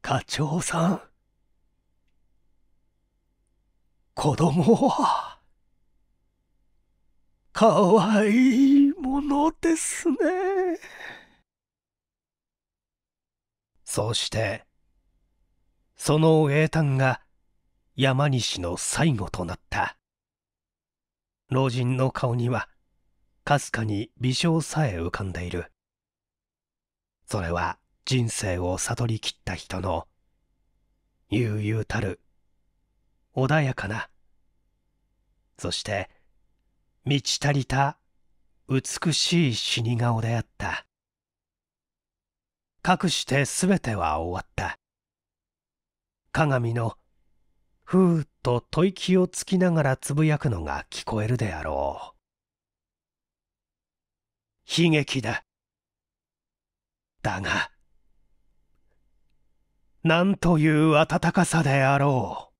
A: 課長さん子供はかわいいものですねそしてその英単が山西の最後となった老人の顔にはかすかに微笑さえ浮かんでいるそれは人生を悟りきった人の悠々たる穏やかなそして満ち足りた美しい死に顔であったかくして全ては終わった鏡のふうと吐息をつきながらつぶやくのが聞こえるであろう。悲劇だ。だが、なんという温かさであろう。